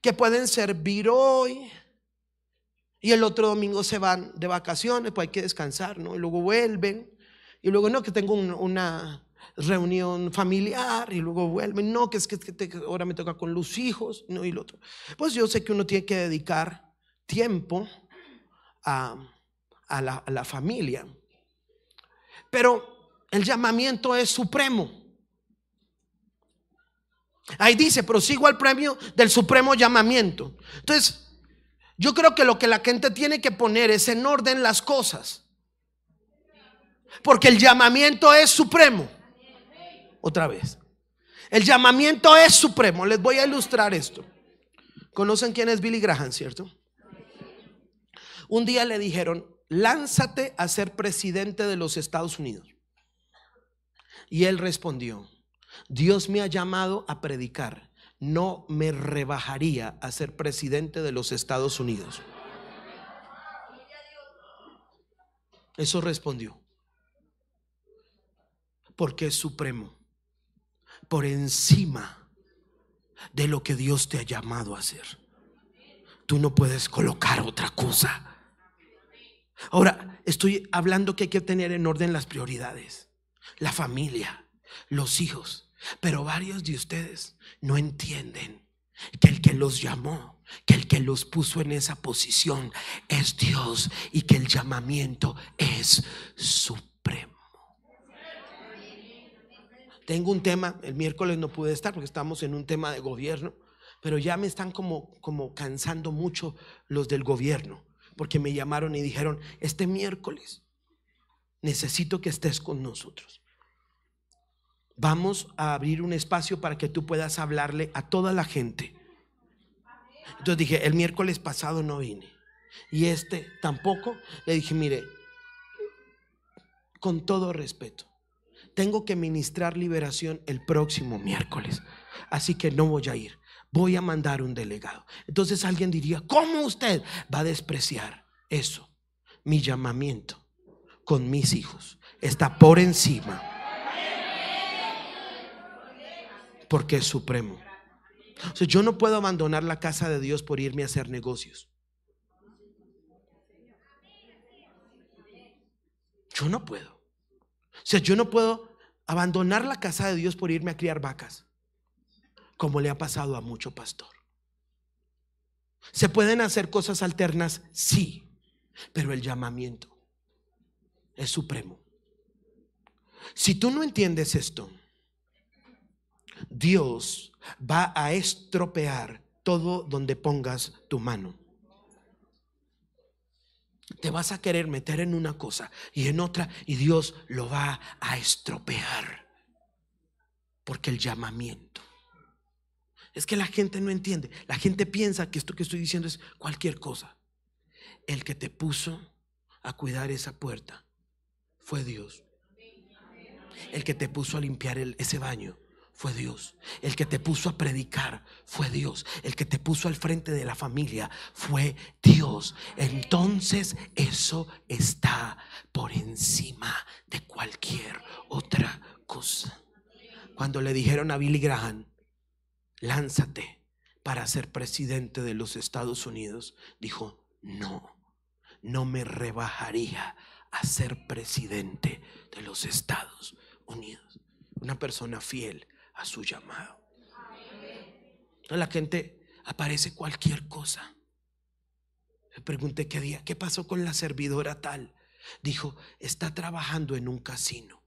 que pueden servir hoy y el otro domingo se van de vacaciones, pues hay que descansar, ¿no? Y luego vuelven. Y luego, no, que tengo una reunión familiar y luego vuelven. No, que es que, ahora me toca con los hijos, no, y lo otro. Pues yo sé que uno tiene que dedicar tiempo a la familia. Pero el llamamiento es supremo. Ahí dice, prosigo al premio del supremo llamamiento. Entonces, yo creo que lo que la gente tiene que poner es en orden las cosas. Porque el llamamiento es supremo. Otra vez. El llamamiento es supremo. Les voy a ilustrar esto. ¿Conocen quién es Billy Graham, cierto? Un día le dijeron, lánzate a ser presidente de los Estados Unidos. Y él respondió, Dios me ha llamado a predicar. No me rebajaría a ser presidente de los Estados Unidos. Eso respondió. Porque es supremo. Por encima de lo que Dios te ha llamado a hacer. Tú no puedes colocar otra cosa. Ahora, estoy hablando que hay que tener en orden las prioridades. La familia, los hijos, pero varios de ustedes no entienden que el que los llamó, que el que los puso en esa posición es Dios y que el llamamiento es supremo. Tengo un tema, el miércoles no pude estar porque estamos en un tema de gobierno, pero ya me están como, como cansando mucho los del gobierno, porque me llamaron y dijeron, este miércoles necesito que estés con nosotros. Vamos a abrir un espacio para que tú puedas hablarle a toda la gente. Entonces dije, el miércoles pasado no vine. Y este tampoco. Le dije, mire, con todo respeto, tengo que ministrar liberación el próximo miércoles. Así que no voy a ir. Voy a mandar un delegado. Entonces alguien diría, ¿cómo usted va a despreciar eso? Mi llamamiento con mis hijos está por encima porque es supremo. O sea, yo no puedo abandonar la casa de Dios por irme a hacer negocios. Yo no puedo. O sea, yo no puedo abandonar la casa de Dios por irme a criar vacas, como le ha pasado a mucho pastor. ¿Se pueden hacer cosas alternas? Sí, pero el llamamiento es supremo. Si tú no entiendes esto, Dios va a estropear todo donde pongas tu mano. Te vas a querer meter en una cosa y en otra y Dios lo va a estropear. Porque el llamamiento. Es que la gente no entiende. La gente piensa que esto que estoy diciendo es cualquier cosa. El que te puso a cuidar esa puerta fue Dios. El que te puso a limpiar ese baño fue Dios. El que te puso a predicar fue Dios. El que te puso al frente de la familia fue Dios. Entonces eso está por encima de cualquier otra cosa. Cuando le dijeron a Billy Graham, lánzate para ser presidente de los Estados Unidos, dijo, no, no me rebajaría a ser presidente de los Estados Unidos. Una persona fiel a su llamado. la gente aparece cualquier cosa. Le pregunté qué día, ¿qué pasó con la servidora tal? Dijo, está trabajando en un casino.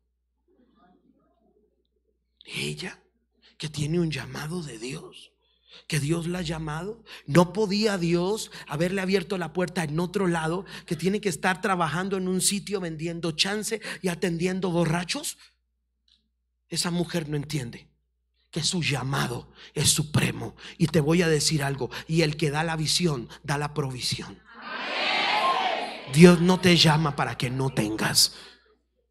Ella, que tiene un llamado de Dios, que Dios la ha llamado, no podía Dios haberle abierto la puerta en otro lado, que tiene que estar trabajando en un sitio vendiendo chance y atendiendo borrachos. Esa mujer no entiende. Es su llamado es supremo. Y te voy a decir algo, y el que da la visión, da la provisión. Dios no te llama para que no tengas.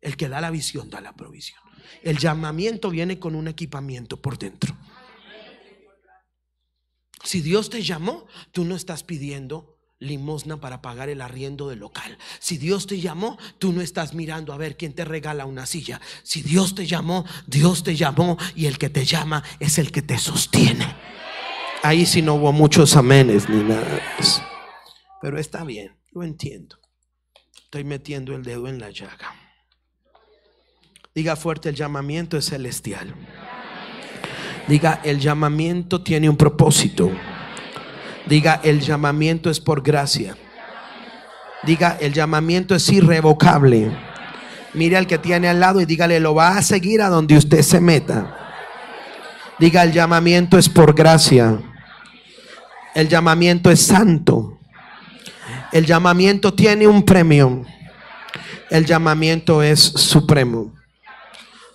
El que da la visión, da la provisión. El llamamiento viene con un equipamiento por dentro. Si Dios te llamó, tú no estás pidiendo limosna para pagar el arriendo del local. Si Dios te llamó, tú no estás mirando a ver quién te regala una silla. Si Dios te llamó, Dios te llamó y el que te llama es el que te sostiene. Ahí sí no hubo muchos amenes ni nada. Pero está bien, lo entiendo. Estoy metiendo el dedo en la llaga. Diga fuerte, el llamamiento es celestial. Diga, el llamamiento tiene un propósito. Diga, el llamamiento es por gracia. Diga, el llamamiento es irrevocable. Mire al que tiene al lado y dígale, lo va a seguir a donde usted se meta. Diga, el llamamiento es por gracia. El llamamiento es santo. El llamamiento tiene un premio. El llamamiento es supremo.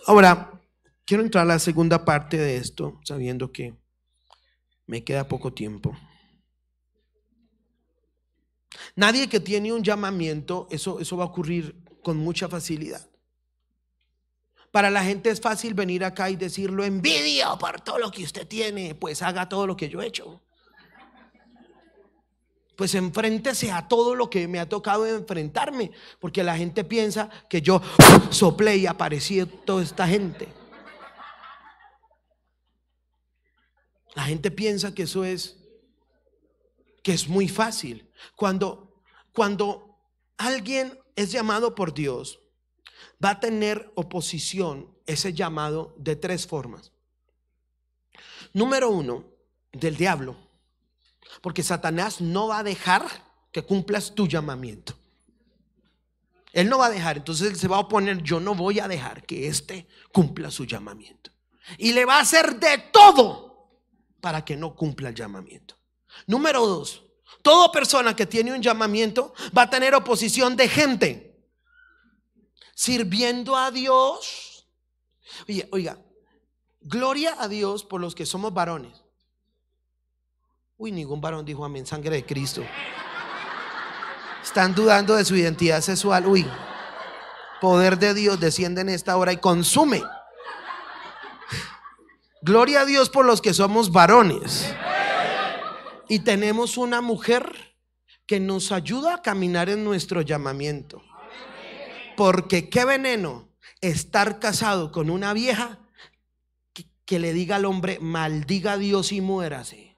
Ahora, quiero entrar a la segunda parte de esto, sabiendo que me queda poco tiempo. Nadie que tiene un llamamiento, eso, va a ocurrir con mucha facilidad. Para la gente es fácil venir acá y decirlo, Envidio por todo lo que usted tiene, pues haga todo lo que yo he hecho. Pues enfréntese a todo lo que me ha tocado enfrentarme, porque la gente piensa que yo soplé y aparecí toda esta gente. La gente piensa que eso es, que es muy fácil. Cuando, cuando alguien es llamado por Dios, va a tener oposición ese llamado de tres formas. Número uno, del diablo, porque Satanás no va a dejar que cumplas tu llamamiento. Él no va a dejar, entonces él se va a oponer, yo no voy a dejar que éste cumpla su llamamiento. Y le va a hacer de todo para que no cumpla el llamamiento. Número dos, Toda persona que tiene un llamamiento va a tener oposición de gente sirviendo a Dios. Oye, oiga, gloria a Dios por los que somos varones. Uy, ningún varón dijo amén, sangre de Cristo. Están dudando de su identidad sexual. Uy, poder de Dios desciende en esta hora y consume. Gloria a Dios por los que somos varones. Y tenemos una mujer que nos ayuda a caminar en nuestro llamamiento. Porque qué veneno estar casado con una vieja que, le diga al hombre, maldiga a Dios y muérase.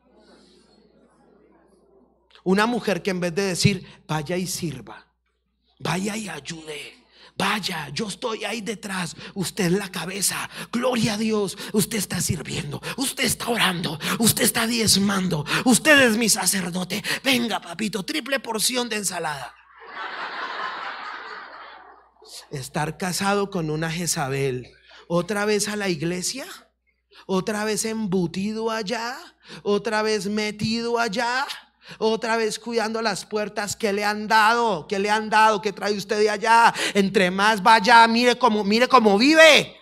Una mujer que en vez de decir, vaya y sirva, vaya y ayude Vaya, yo estoy ahí detrás. Usted es la cabeza. Gloria a Dios. Usted está sirviendo. Usted está orando. Usted está diezmando. Usted es mi sacerdote. Venga, papito, triple porción de ensalada. Estar casado con una Jezabel. Otra vez a la iglesia. Otra vez embutido allá. Otra vez metido allá otra vez cuidando las puertas que le han dado, que le han dado, que trae usted de allá. Entre más vaya, mire cómo, mire cómo vive.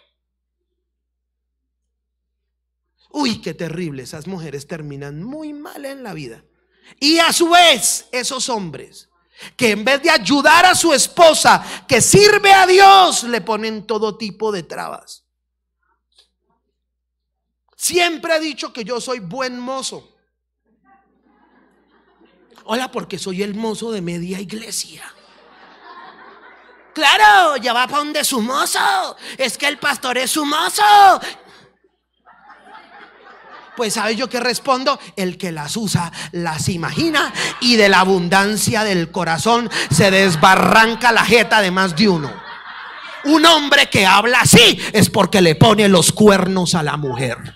Uy, qué terrible. Esas mujeres terminan muy mal en la vida. Y a su vez, esos hombres que en vez de ayudar a su esposa que sirve a Dios, le ponen todo tipo de trabas. Siempre he dicho que yo soy buen mozo. Hola, porque soy el mozo de media iglesia. Claro, ya va para donde su mozo. Es que el pastor es su mozo. Pues ¿sabe yo que respondo, el que las usa, las imagina y de la abundancia del corazón se desbarranca la jeta de más de uno. Un hombre que habla así es porque le pone los cuernos a la mujer.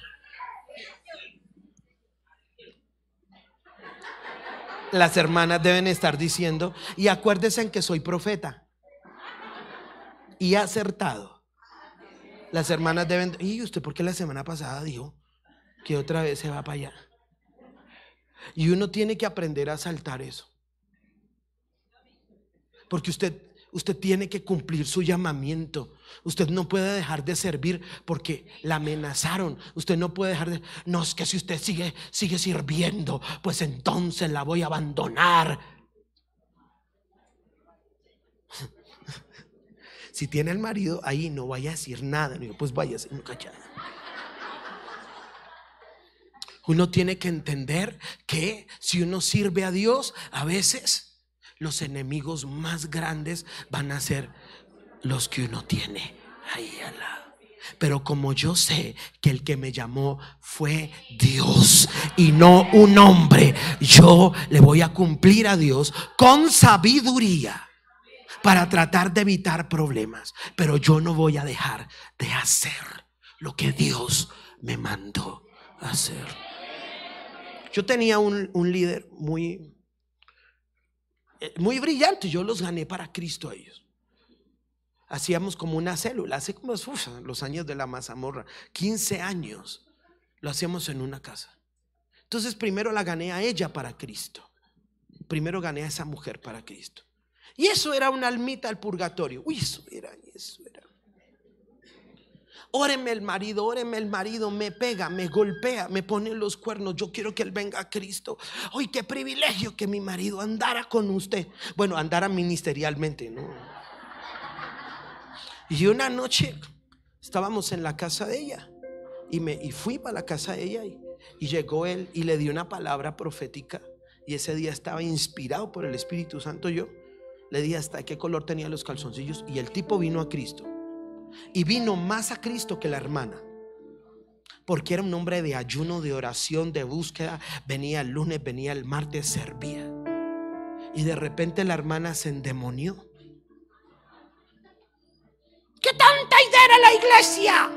Las hermanas deben estar diciendo, y acuérdese en que soy profeta. Y acertado. Las hermanas deben, ¿y usted por qué la semana pasada dijo que otra vez se va para allá? Y uno tiene que aprender a saltar eso. Porque usted, usted tiene que cumplir su llamamiento. Usted no puede dejar de servir porque la amenazaron. Usted no puede dejar de... No es que si usted sigue, sigue sirviendo, pues entonces la voy a abandonar. si tiene el marido ahí, no vaya a decir nada. pues vaya, Uno tiene que entender que si uno sirve a Dios, a veces los enemigos más grandes van a ser los que uno tiene ahí al lado. Pero como yo sé que el que me llamó fue Dios y no un hombre, yo le voy a cumplir a Dios con sabiduría para tratar de evitar problemas. Pero yo no voy a dejar de hacer lo que Dios me mandó hacer. Yo tenía un, un líder muy, eh, muy brillante. Yo los gané para Cristo a ellos hacíamos como una célula, así como los años de la mazamorra, 15 años, lo hacíamos en una casa. Entonces primero la gané a ella para Cristo, primero gané a esa mujer para Cristo. Y eso era una almita al purgatorio. Uy, eso era, eso era. Óreme el marido, óreme el marido, me pega, me golpea, me pone los cuernos. Yo quiero que él venga a Cristo. Ay, qué privilegio que mi marido andara con usted. Bueno, andara ministerialmente, ¿no? Y una noche estábamos en la casa de ella y, me, y fui para la casa de ella y, llegó él y le di una palabra profética y ese día estaba inspirado por el Espíritu Santo yo. Le di hasta qué color tenía los calzoncillos y el tipo vino a Cristo. Y vino más a Cristo que la hermana. Porque era un hombre de ayuno, de oración, de búsqueda. Venía el lunes, venía el martes, servía. Y de repente la hermana se endemonió. ¿Qué tanta idea era la iglesia?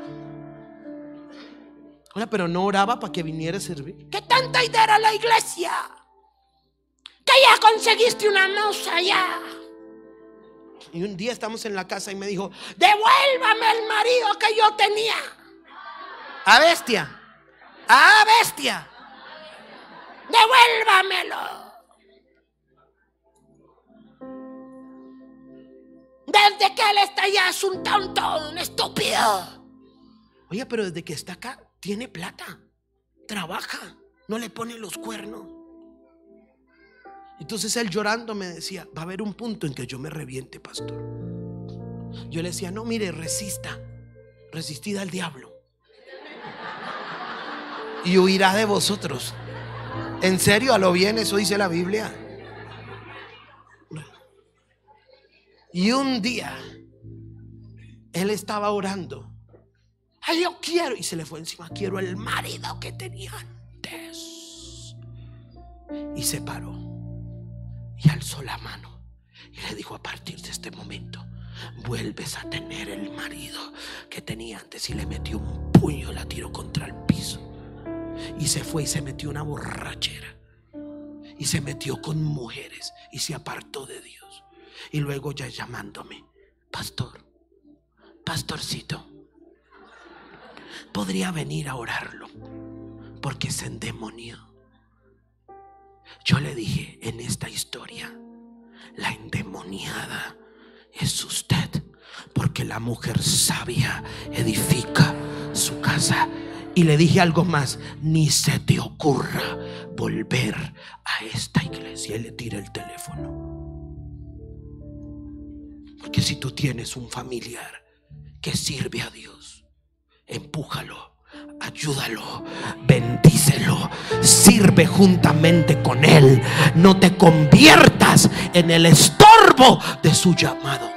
pero no oraba para que viniera a servir. ¿Qué tanta idea era la iglesia? Que ya conseguiste una moza ya. Y un día estamos en la casa y me dijo, devuélvame el marido que yo tenía. A bestia. A bestia. Devuélvamelo. Desde que él está allá es un tonto, un estúpido. Oye, pero desde que está acá tiene plata, trabaja, no le pone los cuernos. Entonces él llorando me decía, va a haber un punto en que yo me reviente, pastor. Yo le decía, no, mire, resista, resistida al diablo. Y huirá de vosotros. En serio, a lo bien, eso dice la Biblia. Y un día, él estaba orando. Ay, yo quiero. Y se le fue encima, quiero el marido que tenía antes. Y se paró. Y alzó la mano. Y le dijo, a partir de este momento, vuelves a tener el marido que tenía antes. Y le metió un puño, la tiró contra el piso. Y se fue y se metió una borrachera. Y se metió con mujeres y se apartó de Dios y luego ya llamándome, pastor, pastorcito, podría venir a orarlo porque se endemonió. Yo le dije, en esta historia, la endemoniada es usted, porque la mujer sabia edifica su casa. Y le dije algo más, ni se te ocurra volver a esta iglesia. Y le tira el teléfono que si tú tienes un familiar que sirve a Dios, empújalo, ayúdalo, bendícelo, sirve juntamente con Él. No te conviertas en el estorbo de su llamado.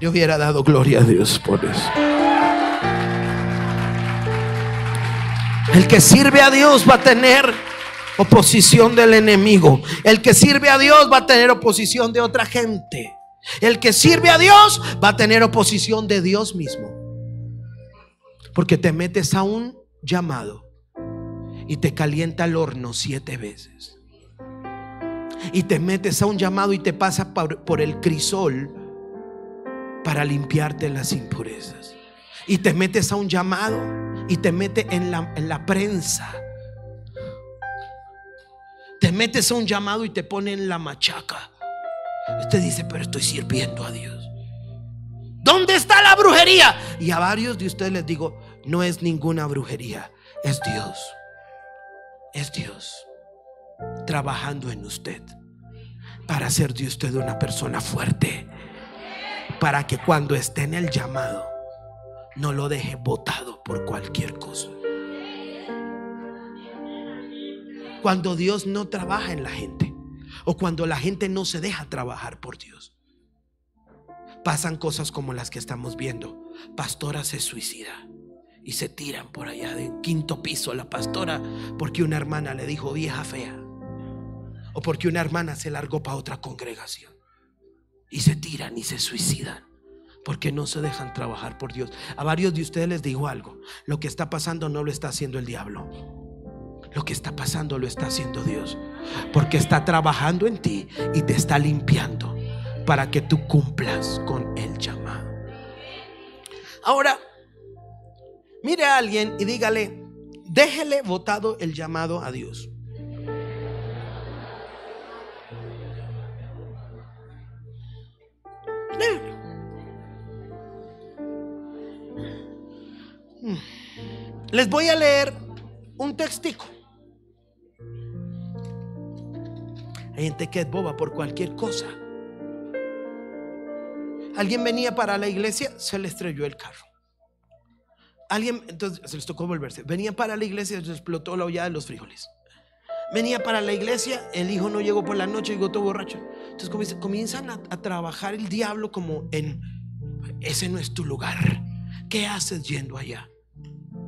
Yo hubiera dado gloria a Dios por eso. El que sirve a Dios va a tener oposición del enemigo. El que sirve a Dios va a tener oposición de otra gente. El que sirve a Dios va a tener oposición de Dios mismo. Porque te metes a un llamado y te calienta el horno siete veces. Y te metes a un llamado y te pasa por, el crisol para limpiarte las impurezas. Y te metes a un llamado y te mete en la, en la prensa te metes a un llamado y te ponen la machaca. Usted dice, pero estoy sirviendo a Dios. ¿Dónde está la brujería? Y a varios de ustedes les digo, no es ninguna brujería, es Dios. Es Dios trabajando en usted para hacer de usted una persona fuerte. Para que cuando esté en el llamado, no lo deje botado por cualquier cosa. cuando Dios no trabaja en la gente o cuando la gente no se deja trabajar por Dios. Pasan cosas como las que estamos viendo. Pastora se suicida y se tiran por allá del quinto piso la pastora porque una hermana le dijo vieja fea o porque una hermana se largó para otra congregación y se tiran y se suicidan porque no se dejan trabajar por Dios. A varios de ustedes les digo algo, lo que está pasando no lo está haciendo el diablo. Lo que está pasando lo está haciendo Dios. Porque está trabajando en ti y te está limpiando para que tú cumplas con el llamado. Ahora, mire a alguien y dígale, déjele votado el llamado a Dios. Mm. Les voy a leer un textico Hay gente que es boba por cualquier cosa. Alguien venía para la iglesia, se le estrelló el carro. Alguien, entonces se les tocó volverse. Venía para la iglesia, se explotó la olla de los frijoles. Venía para la iglesia, el hijo no llegó por la noche, y todo borracho. Entonces comienzan a, a trabajar el diablo como en, ese no es tu lugar. ¿Qué haces yendo allá?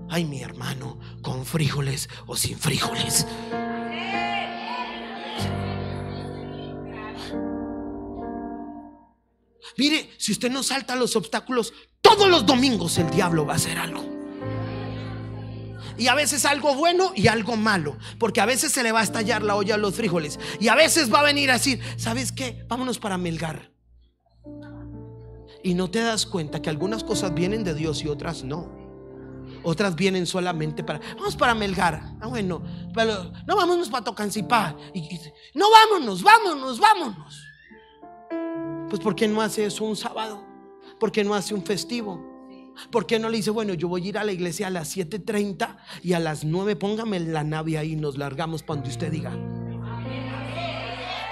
Ay, mi hermano, con frijoles o sin frijoles. Mire, si usted no salta los obstáculos, todos los domingos el diablo va a hacer algo. Y a veces algo bueno y algo malo. Porque a veces se le va a estallar la olla a los frijoles. Y a veces va a venir a decir, ¿sabes qué? Vámonos para Melgar. Y no te das cuenta que algunas cosas vienen de Dios y otras no. Otras vienen solamente para, vamos para Melgar. Ah, bueno, pero no vámonos para Tocancipá. no vámonos, vámonos, vámonos. Pues ¿por qué no hace eso un sábado? ¿Por qué no hace un festivo? ¿Por qué no le dice, bueno, yo voy a ir a la iglesia a las 7.30 y a las 9 póngame la nave ahí y nos largamos cuando usted diga?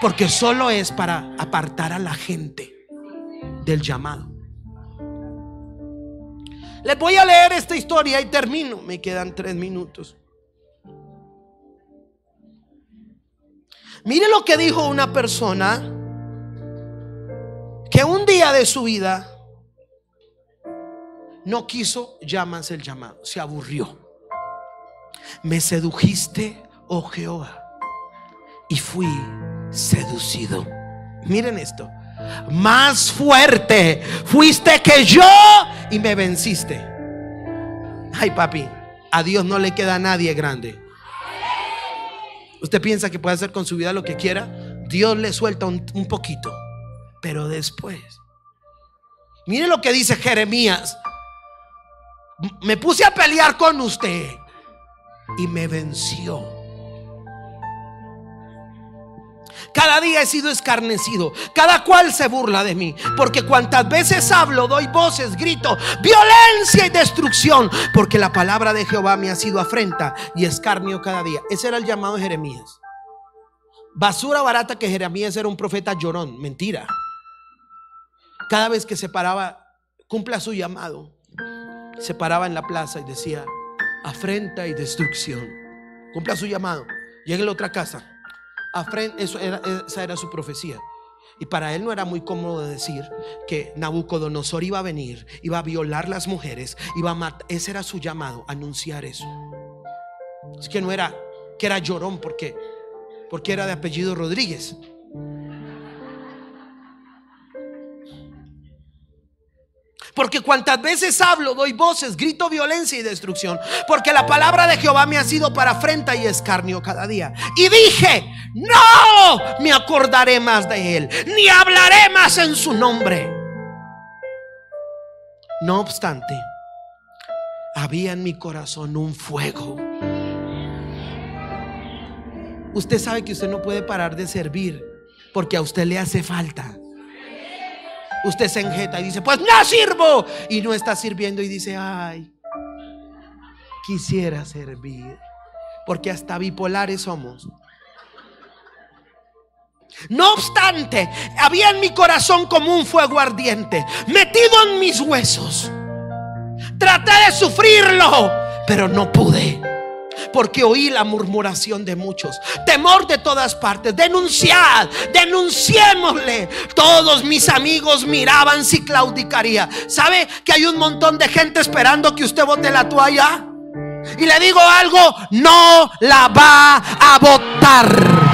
Porque solo es para apartar a la gente del llamado. Les voy a leer esta historia y termino. Me quedan tres minutos. Mire lo que dijo una persona que un día de su vida no quiso llamarse el llamado, se aburrió. Me sedujiste, oh Jehová, y fui seducido. Miren esto, más fuerte fuiste que yo y me venciste. Ay papi, a Dios no le queda nadie grande. Usted piensa que puede hacer con su vida lo que quiera. Dios le suelta un poquito pero después. Mire lo que dice Jeremías. Me puse a pelear con usted y me venció. Cada día he sido escarnecido. Cada cual se burla de mí. Porque cuantas veces hablo, doy voces, grito, violencia y destrucción. Porque la palabra de Jehová me ha sido afrenta y escarnio cada día. Ese era el llamado de Jeremías. Basura barata que Jeremías era un profeta llorón. Mentira cada vez que se paraba, cumpla su llamado, se paraba en la plaza y decía, afrenta y destrucción. Cumpla su llamado. Llegue a la otra casa. Afrenta, esa era su profecía. Y para él no era muy cómodo decir que Nabucodonosor iba a venir, iba a violar las mujeres, iba a matar. Ese era su llamado, anunciar eso. Es que no era que era llorón porque porque era de apellido Rodríguez. Porque cuantas veces hablo, doy voces, grito violencia y destrucción. Porque la palabra de Jehová me ha sido para afrenta y escarnio cada día. Y dije, no me acordaré más de él, ni hablaré más en su nombre. No obstante, había en mi corazón un fuego. Usted sabe que usted no puede parar de servir porque a usted le hace falta usted se enjeta y dice, pues no sirvo. Y no está sirviendo y dice, ay, quisiera servir. Porque hasta bipolares somos. No obstante, había en mi corazón como un fuego ardiente, metido en mis huesos. Traté de sufrirlo, pero no pude porque oí la murmuración de muchos. Temor de todas partes. Denunciad, denunciémosle. Todos mis amigos miraban si claudicaría. ¿Sabe que hay un montón de gente esperando que usted vote la toalla? Y le digo algo, no la va a votar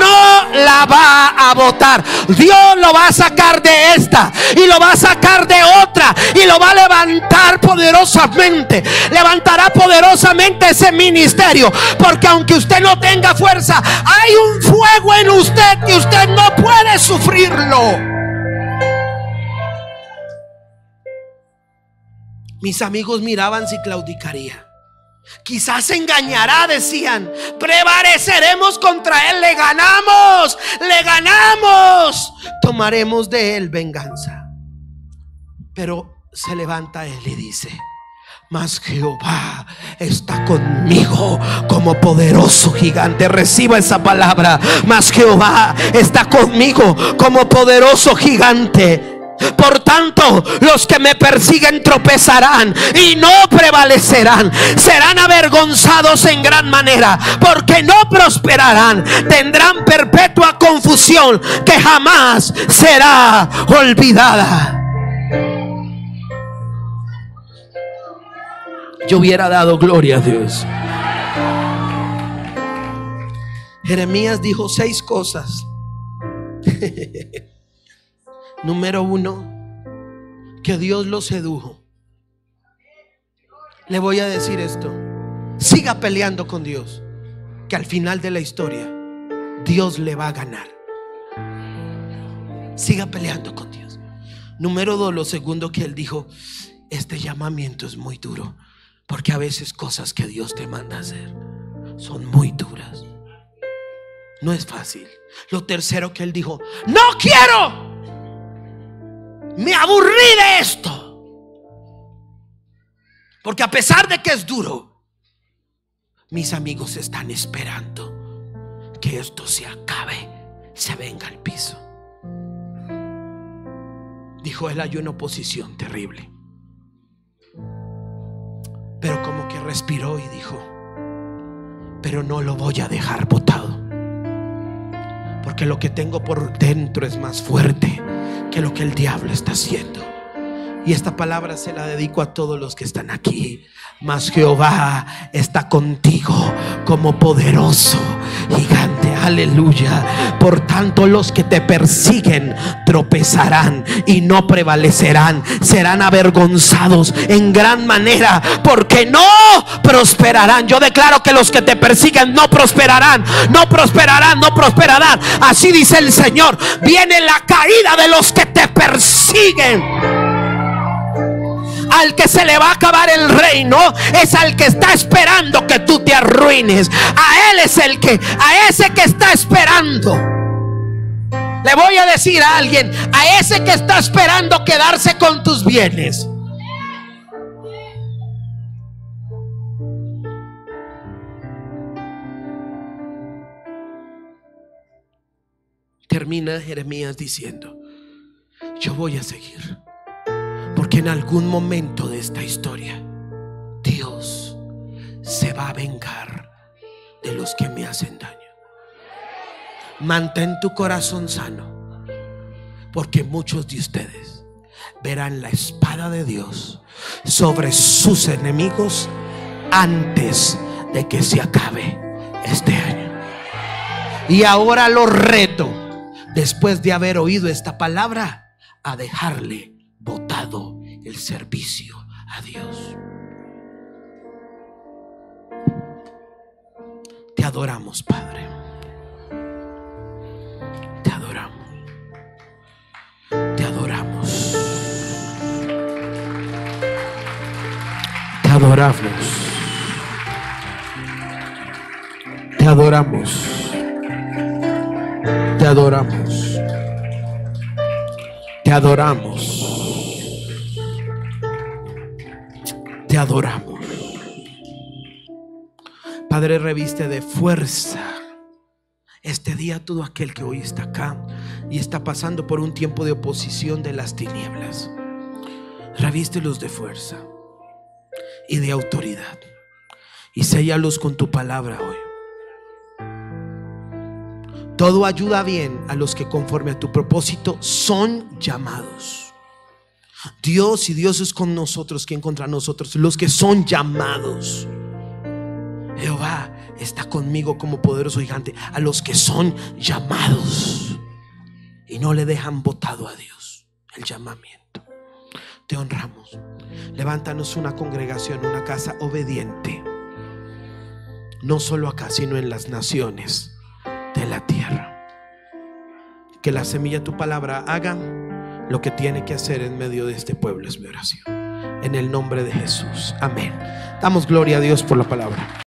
no la va a votar. Dios lo va a sacar de esta y lo va a sacar de otra y lo va a levantar poderosamente. Levantará poderosamente ese ministerio. Porque aunque usted no tenga fuerza, hay un fuego en usted que usted no puede sufrirlo. Mis amigos miraban si claudicaría. Quizás engañará, decían. Prevaleceremos contra él, le ganamos, le ganamos. Tomaremos de él venganza. Pero se levanta él y dice, mas Jehová está conmigo como poderoso gigante. Reciba esa palabra. Mas Jehová está conmigo como poderoso gigante. Por tanto, los que me persiguen tropezarán y no prevalecerán. Serán avergonzados en gran manera porque no prosperarán. Tendrán perpetua confusión que jamás será olvidada. Yo hubiera dado gloria a Dios. Jeremías dijo seis cosas. Número uno, que Dios lo sedujo. Le voy a decir esto. Siga peleando con Dios, que al final de la historia Dios le va a ganar. Siga peleando con Dios. Número dos, lo segundo que él dijo, este llamamiento es muy duro, porque a veces cosas que Dios te manda hacer son muy duras. No es fácil. Lo tercero que él dijo, no quiero me aburrí de esto. Porque a pesar de que es duro, mis amigos están esperando que esto se acabe, se venga al piso. Dijo él, hay una oposición terrible. Pero como que respiró y dijo, pero no lo voy a dejar botado. Porque lo que tengo por dentro es más fuerte que lo que el diablo está haciendo. Y esta palabra se la dedico a todos los que están aquí. Mas Jehová está contigo como poderoso gigante. Aleluya. Por tanto, los que te persiguen tropezarán y no prevalecerán. Serán avergonzados en gran manera porque no prosperarán. Yo declaro que los que te persiguen no prosperarán. No prosperarán, no prosperarán. Así dice el Señor. Viene la caída de los que te persiguen. Al que se le va a acabar el reino es al que está esperando que tú te arruines. A él es el que, a ese que está esperando. Le voy a decir a alguien, a ese que está esperando quedarse con tus bienes. Termina Jeremías diciendo, yo voy a seguir en algún momento de esta historia Dios se va a vengar de los que me hacen daño. Mantén tu corazón sano, porque muchos de ustedes verán la espada de Dios sobre sus enemigos antes de que se acabe este año. Y ahora lo reto, después de haber oído esta palabra, a dejarle el servicio a Dios. Te adoramos, Padre. Te adoramos. Te adoramos. Te adoramos. Te adoramos. Te adoramos. Te adoramos. te adoramos. Padre, reviste de fuerza este día todo aquel que hoy está acá y está pasando por un tiempo de oposición de las tinieblas. Revístelos de fuerza y de autoridad y sellalos con tu palabra hoy. Todo ayuda bien a los que conforme a tu propósito son llamados. Dios y Dios es con nosotros, quien contra nosotros, los que son llamados. Jehová está conmigo como poderoso gigante, a los que son llamados y no le dejan votado a Dios el llamamiento. Te honramos. Levántanos una congregación, una casa obediente, no solo acá, sino en las naciones de la tierra. Que la semilla de tu palabra haga lo que tiene que hacer en medio de este pueblo es mi oración. En el nombre de Jesús. Amén. Damos gloria a Dios por la palabra.